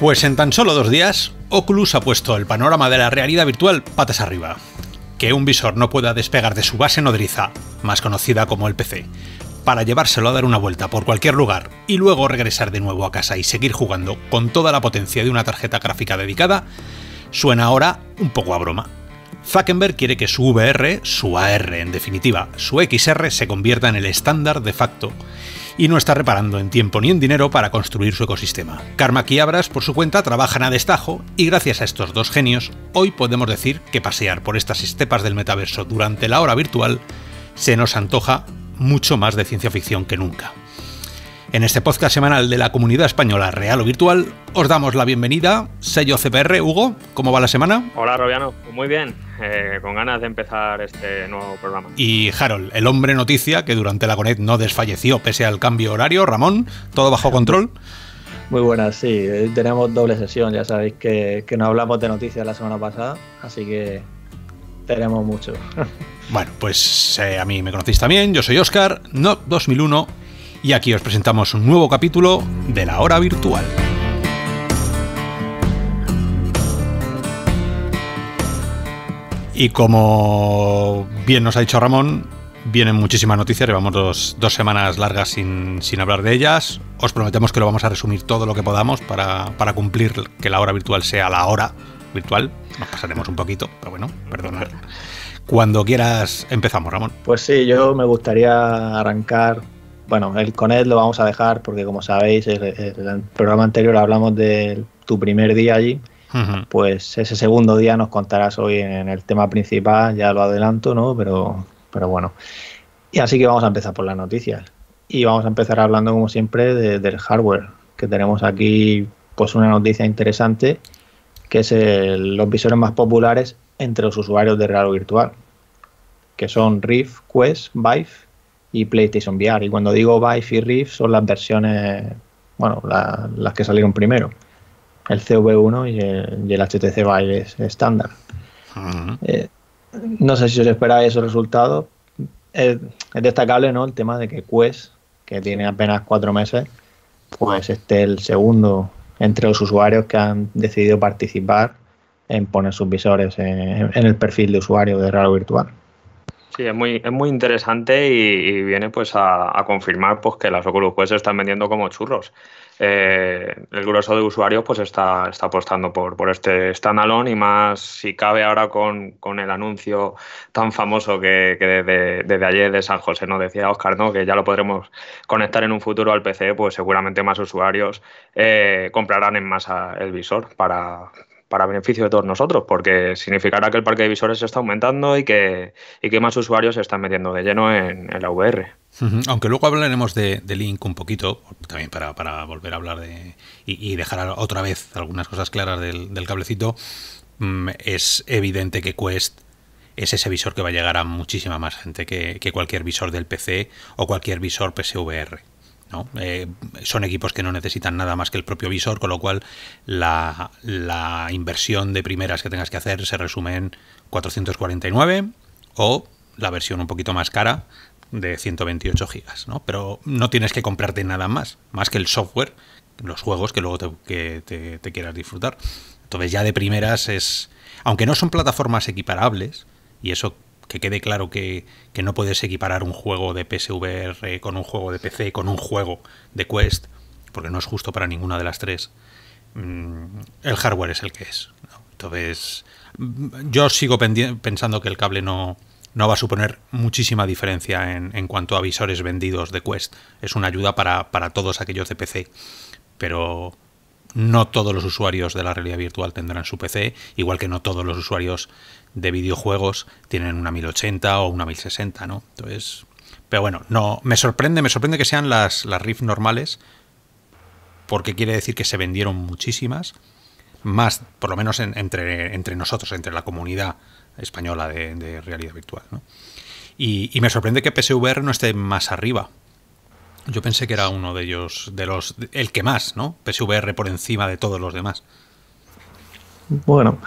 Pues en tan solo dos días, Oculus ha puesto el panorama de la realidad virtual patas arriba. Que un visor no pueda despegar de su base nodriza, más conocida como el PC, para llevárselo a dar una vuelta por cualquier lugar y luego regresar de nuevo a casa y seguir jugando con toda la potencia de una tarjeta gráfica dedicada, suena ahora un poco a broma. Zuckerberg quiere que su VR, su AR en definitiva, su XR se convierta en el estándar de facto y no está reparando en tiempo ni en dinero para construir su ecosistema. Karma y Abras, por su cuenta, trabajan a destajo y gracias a estos dos genios, hoy podemos decir que pasear por estas estepas del metaverso durante la hora virtual se nos antoja mucho más de ciencia ficción que nunca. En este podcast semanal de la comunidad española real o virtual, os damos la bienvenida. Sello CPR, Hugo, ¿cómo va la semana? Hola, Robiano, muy bien. Eh, con ganas de empezar este nuevo programa. Y Harold, el hombre noticia que durante la coned no desfalleció pese al cambio horario. Ramón, ¿todo bajo control? Muy buenas, sí. Eh, tenemos doble sesión, ya sabéis que, que no hablamos de noticias la semana pasada, así que tenemos mucho. Bueno, pues eh, a mí me conocéis también, yo soy Oscar, no 2001 y aquí os presentamos un nuevo capítulo de la hora virtual. Y como bien nos ha dicho Ramón, vienen muchísimas noticias, llevamos dos, semanas largas sin, hablar de ellas. Os prometemos que lo vamos a resumir todo lo que podamos para, para cumplir que la hora virtual sea la hora virtual. Nos pasaremos un poquito, pero bueno, perdonad. Cuando quieras empezamos, Ramón. Pues sí, yo me gustaría arrancar bueno, el Conet lo vamos a dejar porque como sabéis, en el, programa anterior hablamos de tu primer día allí. Pues ese segundo día nos contarás hoy en el tema principal, ya lo adelanto, ¿no? Pero, pero bueno. Y así que vamos a empezar por las noticias. Y vamos a empezar hablando, como siempre, del hardware, que tenemos aquí pues una noticia interesante, que es los visores más populares entre los usuarios de real virtual, que son Rift, Quest, Vive y PlayStation VR. Y cuando digo Vive y Rift son las versiones, bueno, las que salieron primero. El CV1 y el, HTC Vive estándar. Eh, no sé si os esperáis esos resultados. Es, destacable, ¿no? El tema de que Quest, que tiene apenas cuatro meses, pues esté el segundo entre los usuarios que han decidido participar en poner sus visores en, el perfil de usuario de raro virtual. Sí, es muy, es muy interesante y, viene pues a, confirmar pues que las Oculus Quest se están vendiendo como churros. Eh, el grueso de usuarios pues está, está apostando por, por este standalone y más si cabe ahora con, el anuncio tan famoso que, desde, ayer de San José nos decía Oscar, ¿no? que ya lo podremos conectar en un futuro al PC, pues seguramente más usuarios eh, comprarán en masa el visor para, para beneficio de todos nosotros, porque significará que el parque de visores se está aumentando y que, y más usuarios se están metiendo de lleno en, la VR. Aunque luego hablaremos de, Link un poquito, también para, volver a hablar de y, dejar otra vez algunas cosas claras del, cablecito, mm, es evidente que Quest es ese visor que va a llegar a muchísima más gente que, que cualquier visor del PC o cualquier visor PSVR. ¿no? Eh, son equipos que no necesitan nada más que el propio visor, con lo cual la, inversión de primeras que tengas que hacer se resume en 449 o la versión un poquito más cara de 128 gigas, ¿no? Pero no tienes que comprarte nada más, más que el software, los juegos que luego te, que te quieras disfrutar. Entonces ya de primeras es, aunque no son plataformas equiparables, y eso que quede claro que, no puedes equiparar un juego de PSVR eh, con un juego de PC, con un juego de Quest, porque no es justo para ninguna de las tres. Mm, el hardware es el que es. Entonces, mm, yo sigo pensando que el cable no, no va a suponer muchísima diferencia en, cuanto a visores vendidos de Quest. Es una ayuda para, para todos aquellos de PC, pero no todos los usuarios de la realidad virtual tendrán su PC, igual que no todos los usuarios de videojuegos tienen una 1080 o una 1060, ¿no? Entonces, pero bueno, no me sorprende, me sorprende que sean las las RIF normales porque quiere decir que se vendieron muchísimas, más por lo menos entre, entre nosotros, entre la comunidad española de, realidad virtual. ¿no? Y, y, me sorprende que PSVR no esté más arriba. Yo pensé que era uno de ellos, de los, el que más, ¿no? PSVR por encima de todos los demás. Bueno,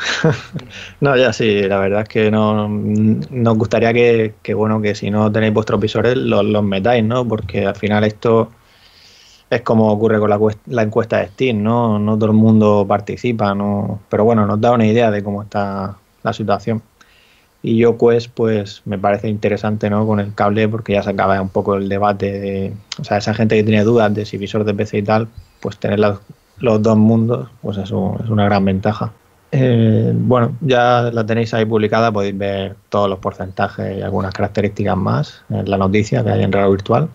no, ya sí, la verdad es que no, nos gustaría que, bueno, que si no tenéis vuestros visores, los, los, metáis, ¿no? Porque al final esto es como ocurre con la, encuesta de Steam, ¿no? No todo el mundo participa, ¿no? Pero bueno, nos da una idea de cómo está la situación. Y yo, pues, pues me parece interesante, ¿no? Con el cable, porque ya se acaba un poco el debate de, o sea, esa gente que tiene dudas de si visor de PC y tal, pues tener los dos mundos, pues es una gran ventaja. Eh, bueno, ya la tenéis ahí publicada, podéis ver todos los porcentajes y algunas características más en la noticia que hay en Radio Virtual.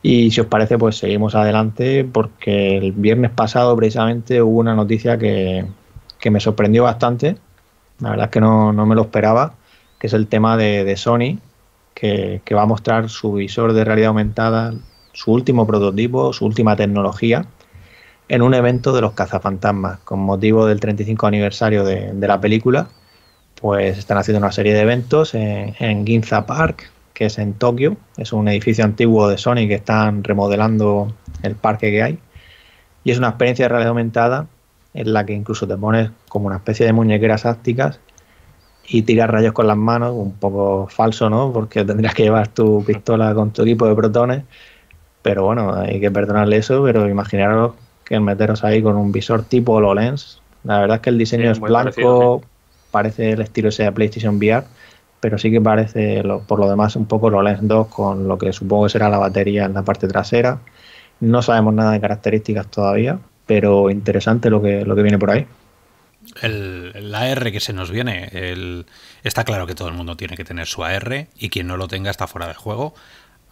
Y si os parece, pues seguimos adelante porque el viernes pasado precisamente hubo una noticia que, me sorprendió bastante. La verdad es que no, me lo esperaba, que es el tema de, Sony, que, que va a mostrar su visor de realidad aumentada, su último prototipo, su última tecnología en un evento de los cazafantasmas. Con motivo del 35 aniversario de, la película, pues están haciendo una serie de eventos en, en, Ginza Park, que es en Tokio. Es un edificio antiguo de Sony que están remodelando el parque que hay. Y es una experiencia de realidad aumentada en la que incluso te pones como una especie de muñequeras ácticas y tiras rayos con las manos, un poco falso, ¿no? Porque tendrías que llevar tu pistola con tu equipo de protones. Pero bueno, hay que perdonarle eso, pero imaginaros que meteros ahí con un visor tipo HoloLens. La verdad es que el diseño es blanco, parece el estilo sea de PlayStation VR, pero sí que parece por lo demás un poco Lens 2 con lo que supongo que será la batería en la parte trasera. No sabemos nada de características todavía, pero interesante lo que, lo que viene por ahí. El, la AR que se nos viene, está claro que todo el mundo tiene que tener su AR y quien no lo tenga está fuera de juego,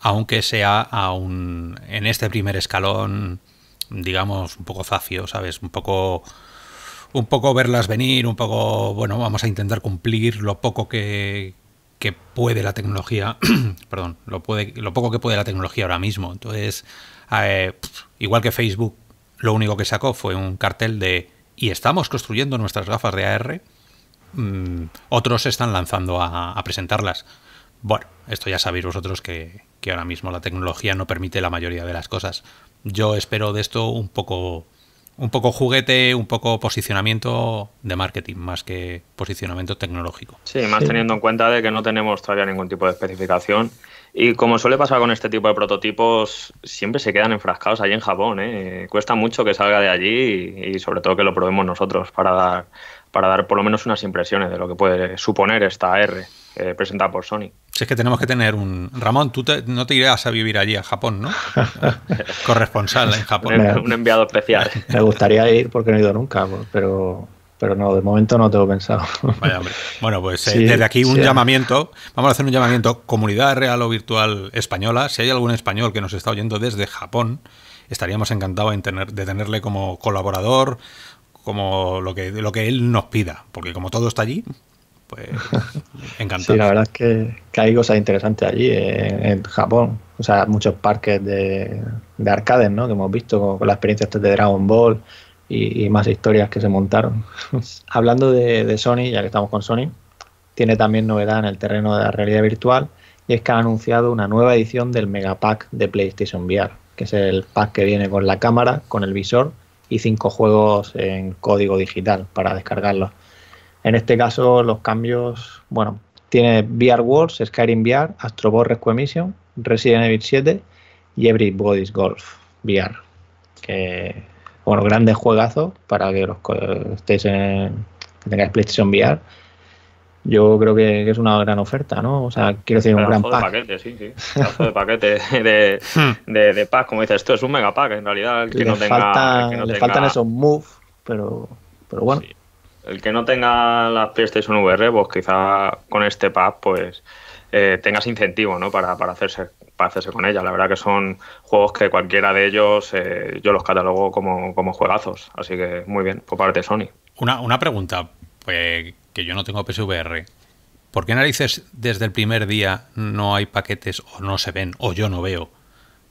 aunque sea a en este primer escalón digamos, un poco zafio, ¿sabes? Un poco, un poco verlas venir, un poco, bueno, vamos a intentar cumplir lo poco que, puede la tecnología, perdón, lo, puede, lo poco que puede la tecnología ahora mismo. Entonces, eh, igual que Facebook, lo único que sacó fue un cartel de, y estamos construyendo nuestras gafas de AR, mm, otros se están lanzando a, presentarlas. Bueno, esto ya sabéis vosotros que, que ahora mismo la tecnología no permite la mayoría de las cosas yo espero de esto un poco, un poco juguete, un poco posicionamiento de marketing, más que posicionamiento tecnológico. Sí, más teniendo en cuenta de que no tenemos todavía ningún tipo de especificación. Y como suele pasar con este tipo de prototipos, siempre se quedan enfrascados allí en Japón. ¿eh? Cuesta mucho que salga de allí y, sobre todo que lo probemos nosotros para dar, para dar por lo menos unas impresiones de lo que puede suponer esta R. Eh, presentada por Sony. Si es que tenemos que tener un... Ramón, tú no te irás a vivir allí a Japón, ¿no? Corresponsal en Japón. un enviado especial. Me gustaría ir porque no he ido nunca, pero pero no, de momento no tengo pensado. Vaya, bueno, pues eh, desde aquí un llamamiento, vamos a hacer un llamamiento, comunidad real o virtual española, si hay algún español que nos está oyendo desde Japón, estaríamos encantados tener, de tenerle como colaborador, como lo que, lo que él nos pida, porque como todo está allí, pues, encantado. Sí, la verdad es que, hay cosas interesantes allí eh, en, Japón. O sea, muchos parques de, arcades, ¿no? Que hemos visto con, la experiencia experiencias de Dragon Ball y, más historias que se montaron. Hablando de, de Sony, ya que estamos con Sony, tiene también novedad en el terreno de la realidad virtual y es que ha anunciado una nueva edición del Megapack de PlayStation VR, que es el pack que viene con la cámara, con el visor y cinco juegos en código digital para descargarlos. En este caso, los cambios, bueno, tiene VR Wars, Skyrim VR, Astrobot Rescue Mission, Resident Evil 7 y Everybody's Golf VR. Que, bueno, grandes juegazos para que los estéis en, que tengáis PlayStation VR. Yo creo que, es una gran oferta, ¿no? O sea, quiero decir, un gran pack. de paquete, sí, sí. de paquete de, hmm. de, de, pack, como dices, esto es un mega pack, en realidad, que le no tenga. que le faltan esos moves, pero, pero bueno el que no tenga la PlayStation VR, pues quizá con este pack pues eh, tengas incentivo, ¿no? Para, hacerse, para hacerse con ella. La verdad que son juegos que cualquiera de ellos eh, yo los catalogo como, juegazos. Así que muy bien, por parte de Sony. Una, pregunta, pues, que yo no tengo PSVR. ¿Por qué narices desde el primer día no hay paquetes o no se ven o yo no veo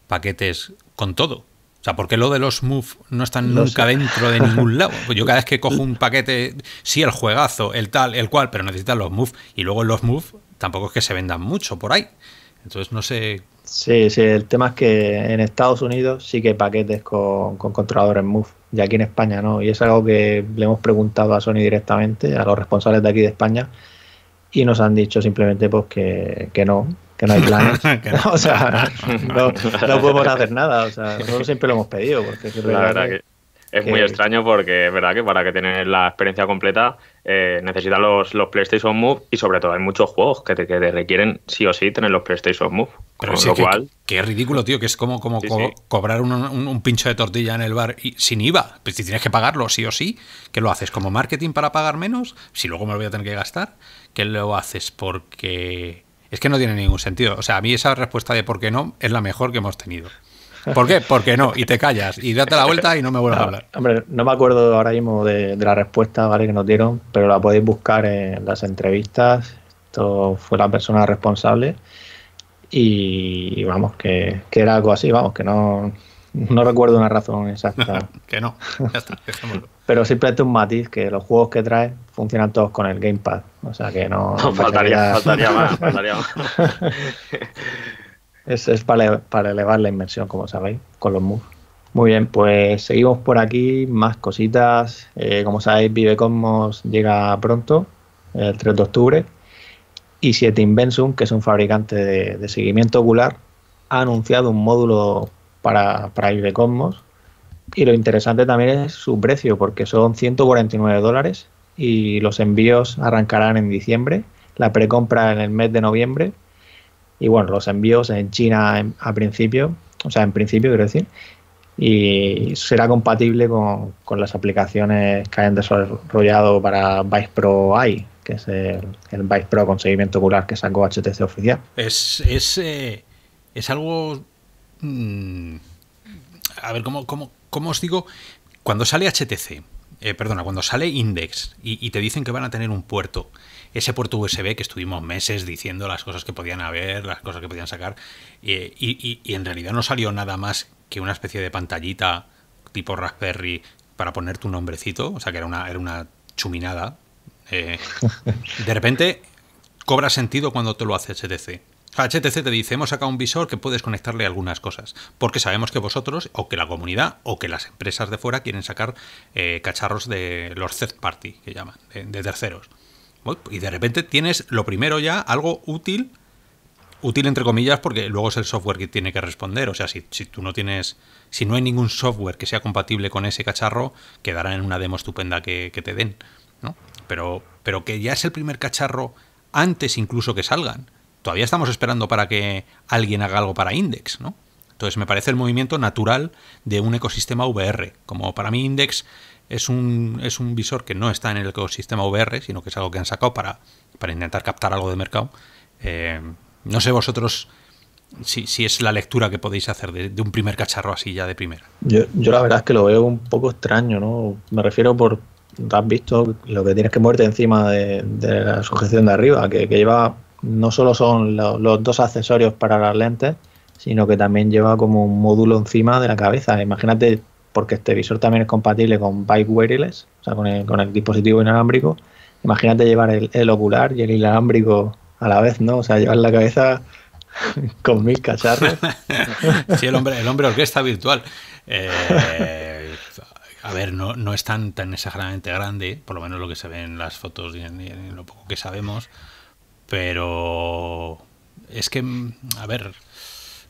paquetes con todo? O sea, ¿por qué lo de los Move no están nunca dentro de ningún lado? Pues yo cada vez que cojo un paquete, sí, el juegazo, el tal, el cual, pero necesitan los Move. Y luego los Move tampoco es que se vendan mucho por ahí. Entonces no sé. Sí, sí, el tema es que en Estados Unidos sí que hay paquetes con, con controladores Move, y aquí en España no. Y es algo que le hemos preguntado a Sony directamente, a los responsables de aquí de España, y nos han dicho simplemente pues que, que no, que no hay planes. o sea, no, podemos hacer nada. O sea, nosotros siempre lo hemos pedido. Porque es muy extraño porque verdad que para que tener la experiencia completa eh, necesitas los, PlayStation Move y sobre todo hay muchos juegos que te, requieren sí o sí tener los PlayStation Move. Pero es ridículo, tío, que es como, como cobrar un, pincho de tortilla en el bar sin IVA. Pues si tienes que pagarlo sí o sí, que lo haces como marketing para pagar menos, si luego me lo voy a tener que gastar, que lo haces porque es que no tiene ningún sentido. O sea, a mí esa respuesta de por qué no es la mejor que hemos tenido. ¿Por qué? Porque no, y te callas, y date la vuelta y no me vuelvas a ah, hablar. Hombre, no me acuerdo ahora mismo de, la respuesta ¿vale? que nos dieron, pero la podéis buscar en las entrevistas. Esto fue la persona responsable. Y vamos, que era algo así, vamos, que no, no recuerdo una razón exacta. que no, ya está, dejémoslo. Pero simplemente un matiz que los juegos que trae funcionan todos con el gamepad. O sea que no. faltaría, más, faltaría más. es, es para, elevar la inmersión, como sabéis, con los moves. Muy bien, pues seguimos por aquí, más cositas. Eh, como sabéis, Vive Cosmos llega pronto, el 3 de octubre. Y 7 Invention, que es un fabricante de seguimiento ocular, ha anunciado un módulo para, para ir de Cosmos. Y lo interesante también es su precio, porque son 149 dólares y los envíos arrancarán en diciembre, la precompra en el mes de noviembre y bueno, los envíos en China a principio, o sea, en principio quiero decir, y será compatible con, con las aplicaciones que hayan desarrollado para Vice Pro AI, que es el, Vice Pro con seguimiento ocular que sacó HTC oficial. Es, es, eh, es algo Mm, a ver, ¿cómo, cómo, cómo os digo? Cuando sale HTC, eh, perdona, cuando sale Index y, te dicen que van a tener un puerto, ese puerto USB que estuvimos meses diciendo las cosas que podían haber, las cosas que podían sacar, eh, y, en realidad no salió nada más que una especie de pantallita tipo Raspberry para poner tu nombrecito, o sea que era una, era una chuminada. Eh, de repente cobra sentido cuando te lo hace HTC. HTC te dice, hemos sacado un visor que puedes conectarle algunas cosas, porque sabemos que vosotros, o que la comunidad, o que las empresas de fuera quieren sacar eh, cacharros de los third party, que llaman, de, terceros. Y de repente tienes lo primero ya, algo útil, útil entre comillas, porque luego es el software que tiene que responder. O sea, si, tú no tienes, si no hay ningún software que sea compatible con ese cacharro, quedará en una demo estupenda que, te den, ¿no? Pero, pero que ya es el primer cacharro antes incluso que salgan todavía estamos esperando para que alguien haga algo para Index, ¿no? Entonces me parece el movimiento natural de un ecosistema VR. Como para mí Index es un, es un visor que no está en el ecosistema VR, sino que es algo que han sacado para, para intentar captar algo de mercado. Eh, no sé vosotros si, es la lectura que podéis hacer de, un primer cacharro así ya de primera. Yo, la verdad es que lo veo un poco extraño, ¿no? Me refiero por, has visto lo que tienes que muerte encima de, la sujeción de arriba, que lleva no solo son los dos accesorios para las lentes, sino que también lleva como un módulo encima de la cabeza. Imagínate, porque este visor también es compatible con Bike Wireless, o sea, con el, con el dispositivo inalámbrico. Imagínate llevar el, ocular y el inalámbrico a la vez, ¿no? O sea, llevar la cabeza con mil cacharros. sí, el hombre, el hombre orquesta virtual. Eh, a ver, no, no es tan, tan exageradamente grande, por lo menos lo que se ve en las fotos y en lo poco que sabemos pero es que, a ver,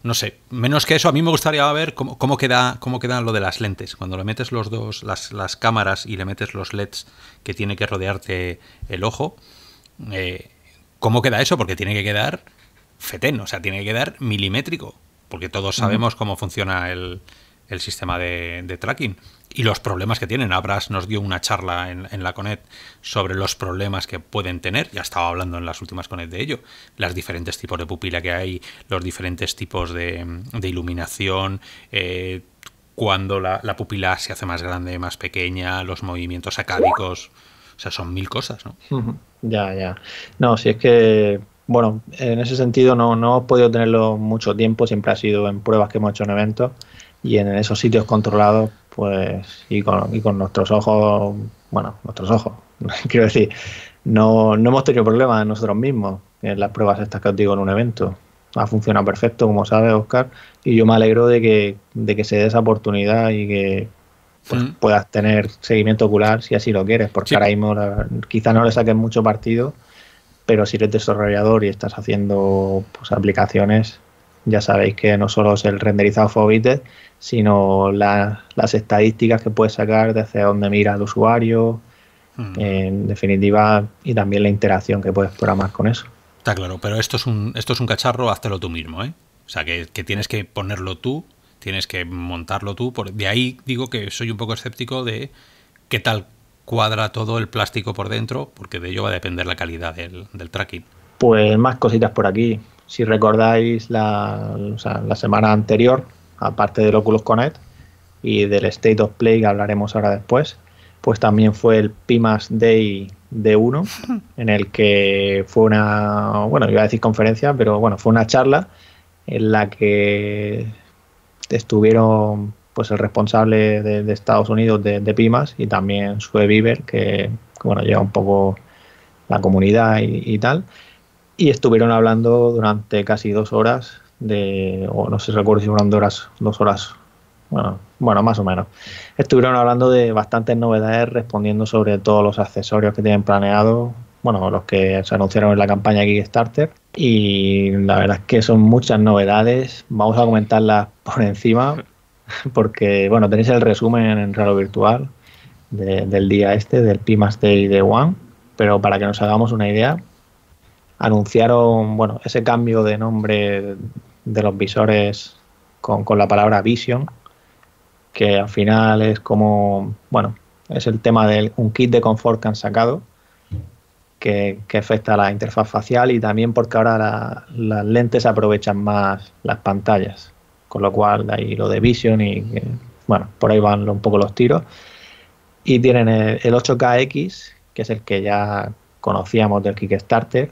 no sé, menos que eso, a mí me gustaría ver cómo, queda, cómo queda lo de las lentes. Cuando le metes los dos, las, cámaras y le metes los LEDs que tiene que rodearte el ojo, eh, ¿cómo queda eso? Porque tiene que quedar fetén, o sea, tiene que quedar milimétrico, porque todos sabemos cómo funciona el, sistema de, tracking y los problemas que tienen. Abras nos dio una charla en, la CONET sobre los problemas que pueden tener, ya estaba hablando en las últimas CONET de ello, los diferentes tipos de pupila que hay, los diferentes tipos de, iluminación, eh, cuando la, pupila se hace más grande, más pequeña, los movimientos acádicos, o sea, son mil cosas, ¿no? Ya, ya. No, si es que bueno, en ese sentido no, no he podido tenerlo mucho tiempo, siempre ha sido en pruebas que hemos hecho en eventos y en esos sitios controlados, pues, y con, nuestros ojos, bueno, nuestros ojos, quiero decir, no, no hemos tenido problemas nosotros mismos en las pruebas estas que os digo en un evento. Ha funcionado perfecto, como sabes, Oscar, y yo me alegro de que, de que se dé esa oportunidad y que pues, mm. puedas tener seguimiento ocular si así lo quieres, porque ahora mismo quizá no le saques mucho partido, pero si eres desarrollador y estás haciendo pues, aplicaciones, ya sabéis que no solo es el renderizado Fobite, sino las estadísticas que puedes sacar desde dónde mira el usuario, mm. en definitiva, y también la interacción que puedes programar con eso. Está claro, pero esto es un, esto es un cacharro, háztelo tú mismo, ¿eh? O sea, que, tienes que ponerlo tú, tienes que montarlo tú. de ahí digo que soy un poco escéptico de qué tal cuadra todo el plástico por dentro, porque de ello va a depender la calidad del tracking. Pues más cositas por aquí si recordáis la, la semana anterior, aparte del Oculus Connect y del State of Play que hablaremos ahora después, pues también fue el Pimas Day d 1, en el que fue una, bueno, iba a decir conferencia, pero bueno, fue una charla en la que estuvieron pues el responsable de, Estados Unidos de, Pimas y también Sue Bieber, que, bueno, lleva un poco la comunidad y, tal y estuvieron hablando durante casi dos horas de, o no sé si recuerdo si fueron dos horas, dos horas, bueno, bueno, más o menos. Estuvieron hablando de bastantes novedades, respondiendo sobre todos los accesorios que tienen planeado... bueno, los que se anunciaron en la campaña Kickstarter. Y la verdad es que son muchas novedades, vamos a comentarlas por encima, porque, bueno, tenéis el resumen en Raro Virtual del día este, del Pimas Day de One, pero para que nos hagamos una idea, anunciaron bueno, ese cambio de nombre de los visores con, la palabra Vision, que al final es como, bueno, es el tema de un kit de confort que han sacado, que, afecta a la interfaz facial y también porque ahora las lentes aprovechan más las pantallas, con lo cual ahí lo de Vision y eh, bueno, por ahí van un poco los tiros. Y tienen el, 8KX, que es el que ya conocíamos del Kickstarter,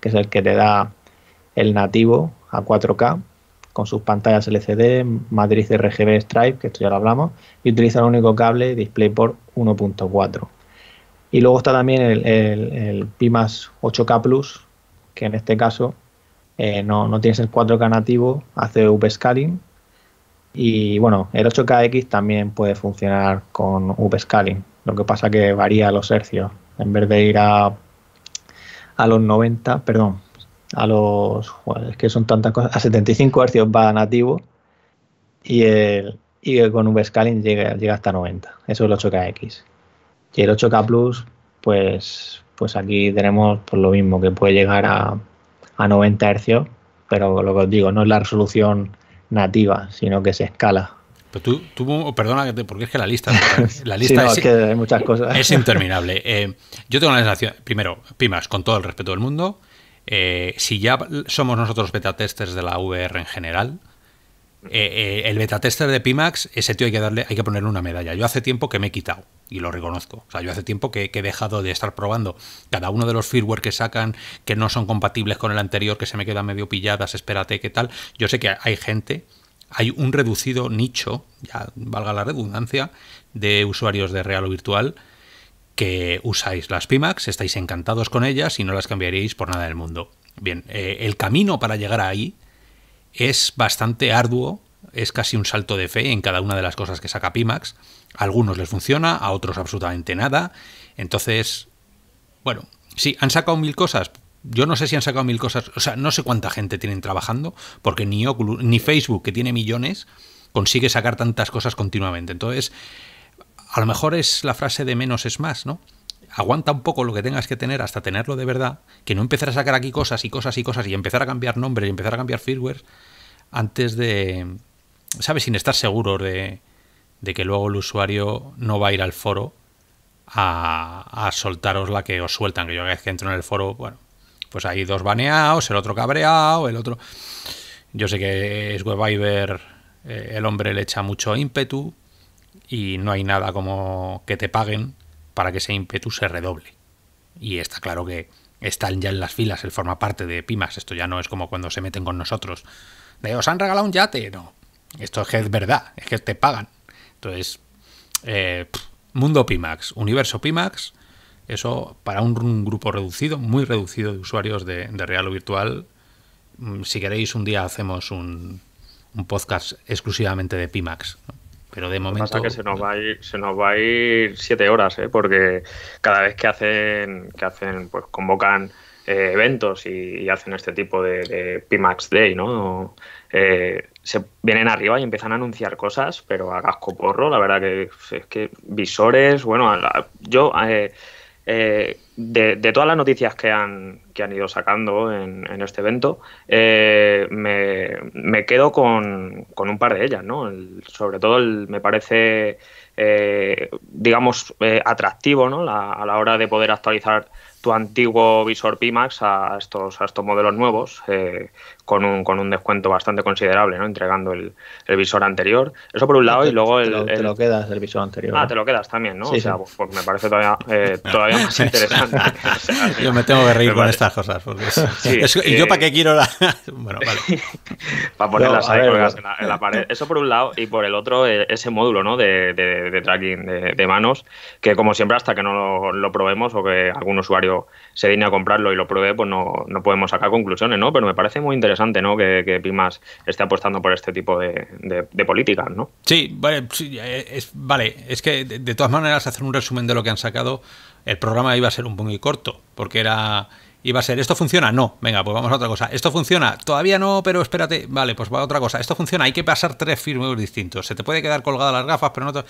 que es el que te da el nativo a 4K con sus pantallas LCD, matriz de RGB Stripe, que esto ya lo hablamos, y utiliza el único cable DisplayPort 1.4. Y luego está también el, el, 8K Plus, que en este caso eh, no, no, tienes el 4K nativo, hace upscaling. Y bueno, el 8KX también puede funcionar con upscaling, lo que pasa que varía los hercios. En vez de ir a a los 90, perdón, a los, que son tantas cosas, a 75 Hz va nativo y el, y con Scaling llega, llega hasta 90. Eso es el 8KX. Y el 8K Plus, pues, pues aquí tenemos por pues, lo mismo, que puede llegar a, a 90 Hz, pero lo que os digo, no es la resolución nativa, sino que se escala pero tú, tú oh, perdona, porque es que la lista, la lista es, que hay muchas cosas. es interminable. Eh, yo tengo la sensación, primero, Pimax, con todo el respeto del mundo, eh, si ya somos nosotros beta testers de la VR en general, eh, el beta tester de Pimax, ese tío hay que darle, hay que ponerle una medalla. Yo hace tiempo que me he quitado, y lo reconozco. O sea, yo hace tiempo que, he dejado de estar probando cada uno de los firmware que sacan, que no son compatibles con el anterior, que se me quedan medio pilladas, espérate, qué tal. Yo sé que hay gente hay un reducido nicho, ya valga la redundancia, de usuarios de real o virtual que usáis las Pimax, estáis encantados con ellas y no las cambiaríais por nada del mundo. Bien, eh, el camino para llegar ahí es bastante arduo, es casi un salto de fe en cada una de las cosas que saca Pimax. A algunos les funciona, a otros absolutamente nada. Entonces, bueno, sí, han sacado mil cosas, yo no sé si han sacado mil cosas, o sea, no sé cuánta gente tienen trabajando, porque ni Oculus, ni Facebook, que tiene millones, consigue sacar tantas cosas continuamente. Entonces, a lo mejor es la frase de menos es más, ¿no? Aguanta un poco lo que tengas que tener hasta tenerlo de verdad, que no empezar a sacar aquí cosas y cosas y cosas y empezar a cambiar nombres y empezar a cambiar firmware antes de, ¿sabes? Sin estar seguro de, que luego el usuario no va a ir al foro a, a soltaros la que os sueltan, que yo cada vez que entro en el foro, bueno, pues hay dos baneados, el otro cabreado, el otro... Yo sé que es Webiver, eh, el hombre le echa mucho ímpetu y no hay nada como que te paguen para que ese ímpetu se redoble. Y está claro que están ya en las filas, él forma parte de Pimax. esto ya no es como cuando se meten con nosotros, de os han regalado un yate, no, esto es que es verdad, es que te pagan. Entonces, eh, mundo Pimax, universo Pimax, eso para un, grupo reducido, muy reducido de usuarios de, de, real o virtual. Mm, si queréis, un día hacemos un, podcast exclusivamente de Pimax. Pero de momento. que se nos va a ir, se nos va a ir siete horas, ¿eh? porque cada vez que hacen, que hacen, pues convocan eh, eventos y, hacen este tipo de, Pimax Day, ¿no? Eh, se vienen arriba y empiezan a anunciar cosas, pero a gasco porro, la verdad que es que visores, bueno, yo eh, eh, de, todas las noticias que han, que han ido sacando en, este evento, eh, me, quedo con, con, un par de ellas, ¿no? sobre todo me parece, eh, digamos, atractivo ¿no? a la hora de poder actualizar tu antiguo visor Pimax a estos, a estos modelos nuevos, con un, con un descuento bastante considerable, ¿no? Entregando el, el visor anterior. Eso por un lado, y luego el te, lo, quedas el visor anterior. Ah, te lo quedas también, ¿no? o sea, pues me parece todavía, eh, todavía más interesante. yo me tengo que reír con estas cosas. ¿Y yo para qué quiero la.? bueno, vale. para poner las en, la, pared. Eso por un lado, y por el otro, eh, ese módulo, ¿no? De, tracking de, manos, que como siempre, hasta que no lo, probemos o que algún usuario se digne a comprarlo y lo pruebe, pues no, no podemos sacar conclusiones, ¿no? Pero me parece muy interesante que, Pimas esté apostando por este tipo de, políticas, ¿no? Sí, vale, eh, es, vale, es que de, todas maneras hacer un resumen de lo que han sacado, el programa iba a ser un poco y corto, porque era iba a ser esto funciona, no, venga, pues vamos a otra cosa. Esto funciona, todavía no, pero espérate, vale, pues va a otra cosa. Esto funciona, hay que pasar tres firmes distintos. Se te puede quedar colgada las gafas, pero no te... O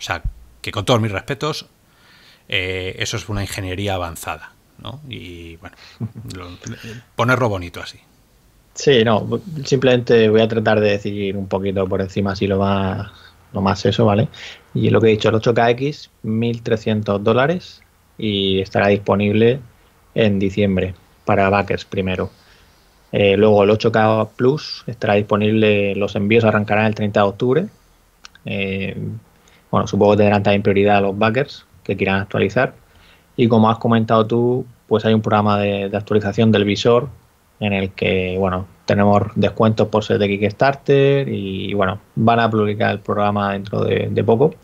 sea, que con todos mis respetos, eh, eso es una ingeniería avanzada, ¿no? Y bueno, ponerlo bonito así. Sí, no, simplemente voy a tratar de decir un poquito por encima, si lo más, lo más eso, ¿vale? Y lo que he dicho, el 8KX, 1.300 dólares y estará disponible en diciembre para backers primero. Eh, luego el 8K Plus estará disponible, los envíos arrancarán el 30 de octubre. Eh, bueno, supongo que tendrán también prioridad a los backers que quieran actualizar. Y como has comentado tú, pues hay un programa de actualización del visor en el que, bueno, tenemos descuentos por ser de Kickstarter y, bueno, van a publicar el programa dentro de, poco.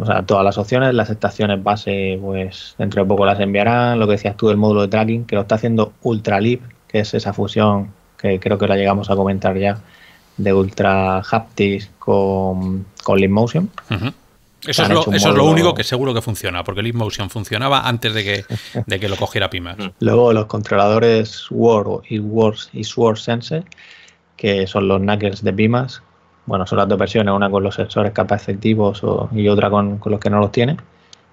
O sea, todas las opciones, las estaciones base, pues dentro de poco las enviarán. Lo que decías tú del módulo de tracking, que lo está haciendo Ultralib, que es esa fusión que creo que la llegamos a comentar ya, de Ultra Haptics con, con Leap Motion. Eso, es lo, único que seguro que funciona, porque el Inmotion funcionaba antes de que, que lo cogiera Pimas. Luego los controladores World y Word y Sword Sense, que son los knuckles de Pimas. Bueno, son las dos versiones, una con los sensores capacitivos y otra con, los que no los tiene.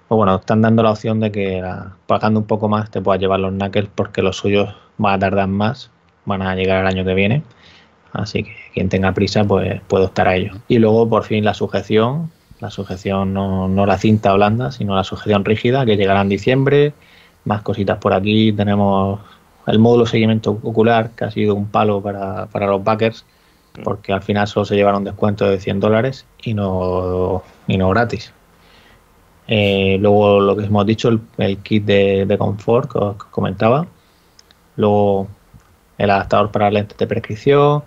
Pues bueno, están dando la opción de que ah, pagando un poco más te puedas llevar los knuckles porque los suyos van a tardar más, van a llegar el año que viene. Así que quien tenga prisa, pues puedo optar a ellos. Y luego, por fin, la sujeción, la sujeción no, la cinta blanda, sino la sujeción rígida, que llegará en diciembre. Más cositas por aquí. Tenemos el módulo seguimiento ocular, que ha sido un palo para, los backers, mm. porque al final solo se llevaron descuento de 100 dólares y no, no gratis. Eh, luego lo que hemos dicho, el, kit de, de, confort que os comentaba. Luego el adaptador para lentes de prescripción,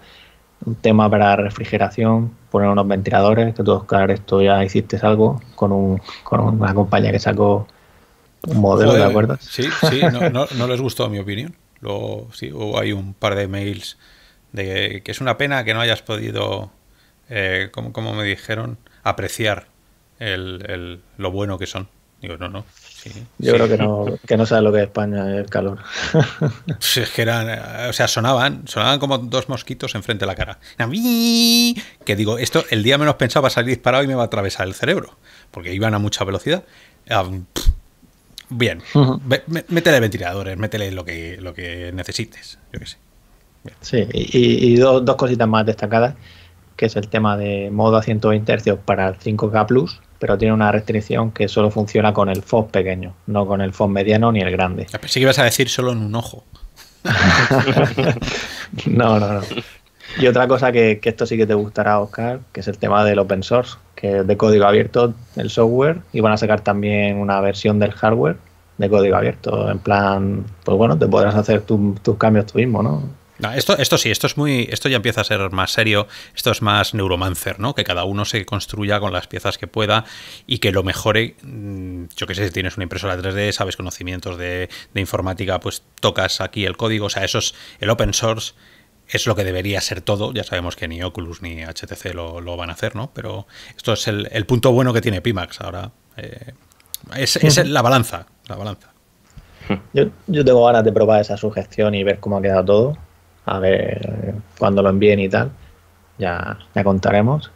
un tema para refrigeración, poner unos ventiladores, que tú, Oscar, esto ya hiciste algo con, un, con una compañía que sacó un modelo, de ¿te Sí, sí, no, no, les gustó mi opinión. Luego, sí, hubo hay un par de mails de que es una pena que no hayas podido, eh, como, como, me dijeron, apreciar el, el, lo bueno que son. Digo, no, no, yo creo que no, que sabe lo que es España el calor. Eh, o sea, sonaban, sonaban como dos mosquitos enfrente de la cara. Que digo, esto el día menos pensaba salir disparado y me va a atravesar el cerebro, porque iban a mucha velocidad. Ah, bien, métele ventiladores, métele lo que, lo que necesites, Sí, y, dos, cositas más destacadas, que es el tema de modo a 120 Hz para el 5K Plus, pero tiene una restricción que solo funciona con el FOS pequeño, no con el FOS mediano ni el grande. Ah, pensé que ibas a decir solo en un ojo. no, no, no. Y otra cosa que, que, esto sí que te gustará, Oscar, que es el tema del open source, que es de código abierto el software y van a sacar también una versión del hardware de código abierto. En plan, pues bueno, te podrás hacer tus cambios tú mismo, ¿no? esto, esto sí, esto es muy. Esto ya empieza a ser más serio. Esto es más neuromancer, ¿no? Que cada uno se construya con las piezas que pueda y que lo mejore. Mm, yo qué sé, si tienes una impresora 3D, sabes conocimientos de, informática, pues tocas aquí el código. O sea, eso es el open source es lo que debería ser todo. Ya sabemos que ni Oculus ni HTC lo, van a hacer, ¿no? Pero esto es el, punto bueno que tiene Pimax ahora. Eh, es, la balanza, la balanza. Yo, yo, tengo ganas de probar esa sujeción y ver cómo ha quedado todo a ver cuando lo envíen y tal. Ya, ya contaremos.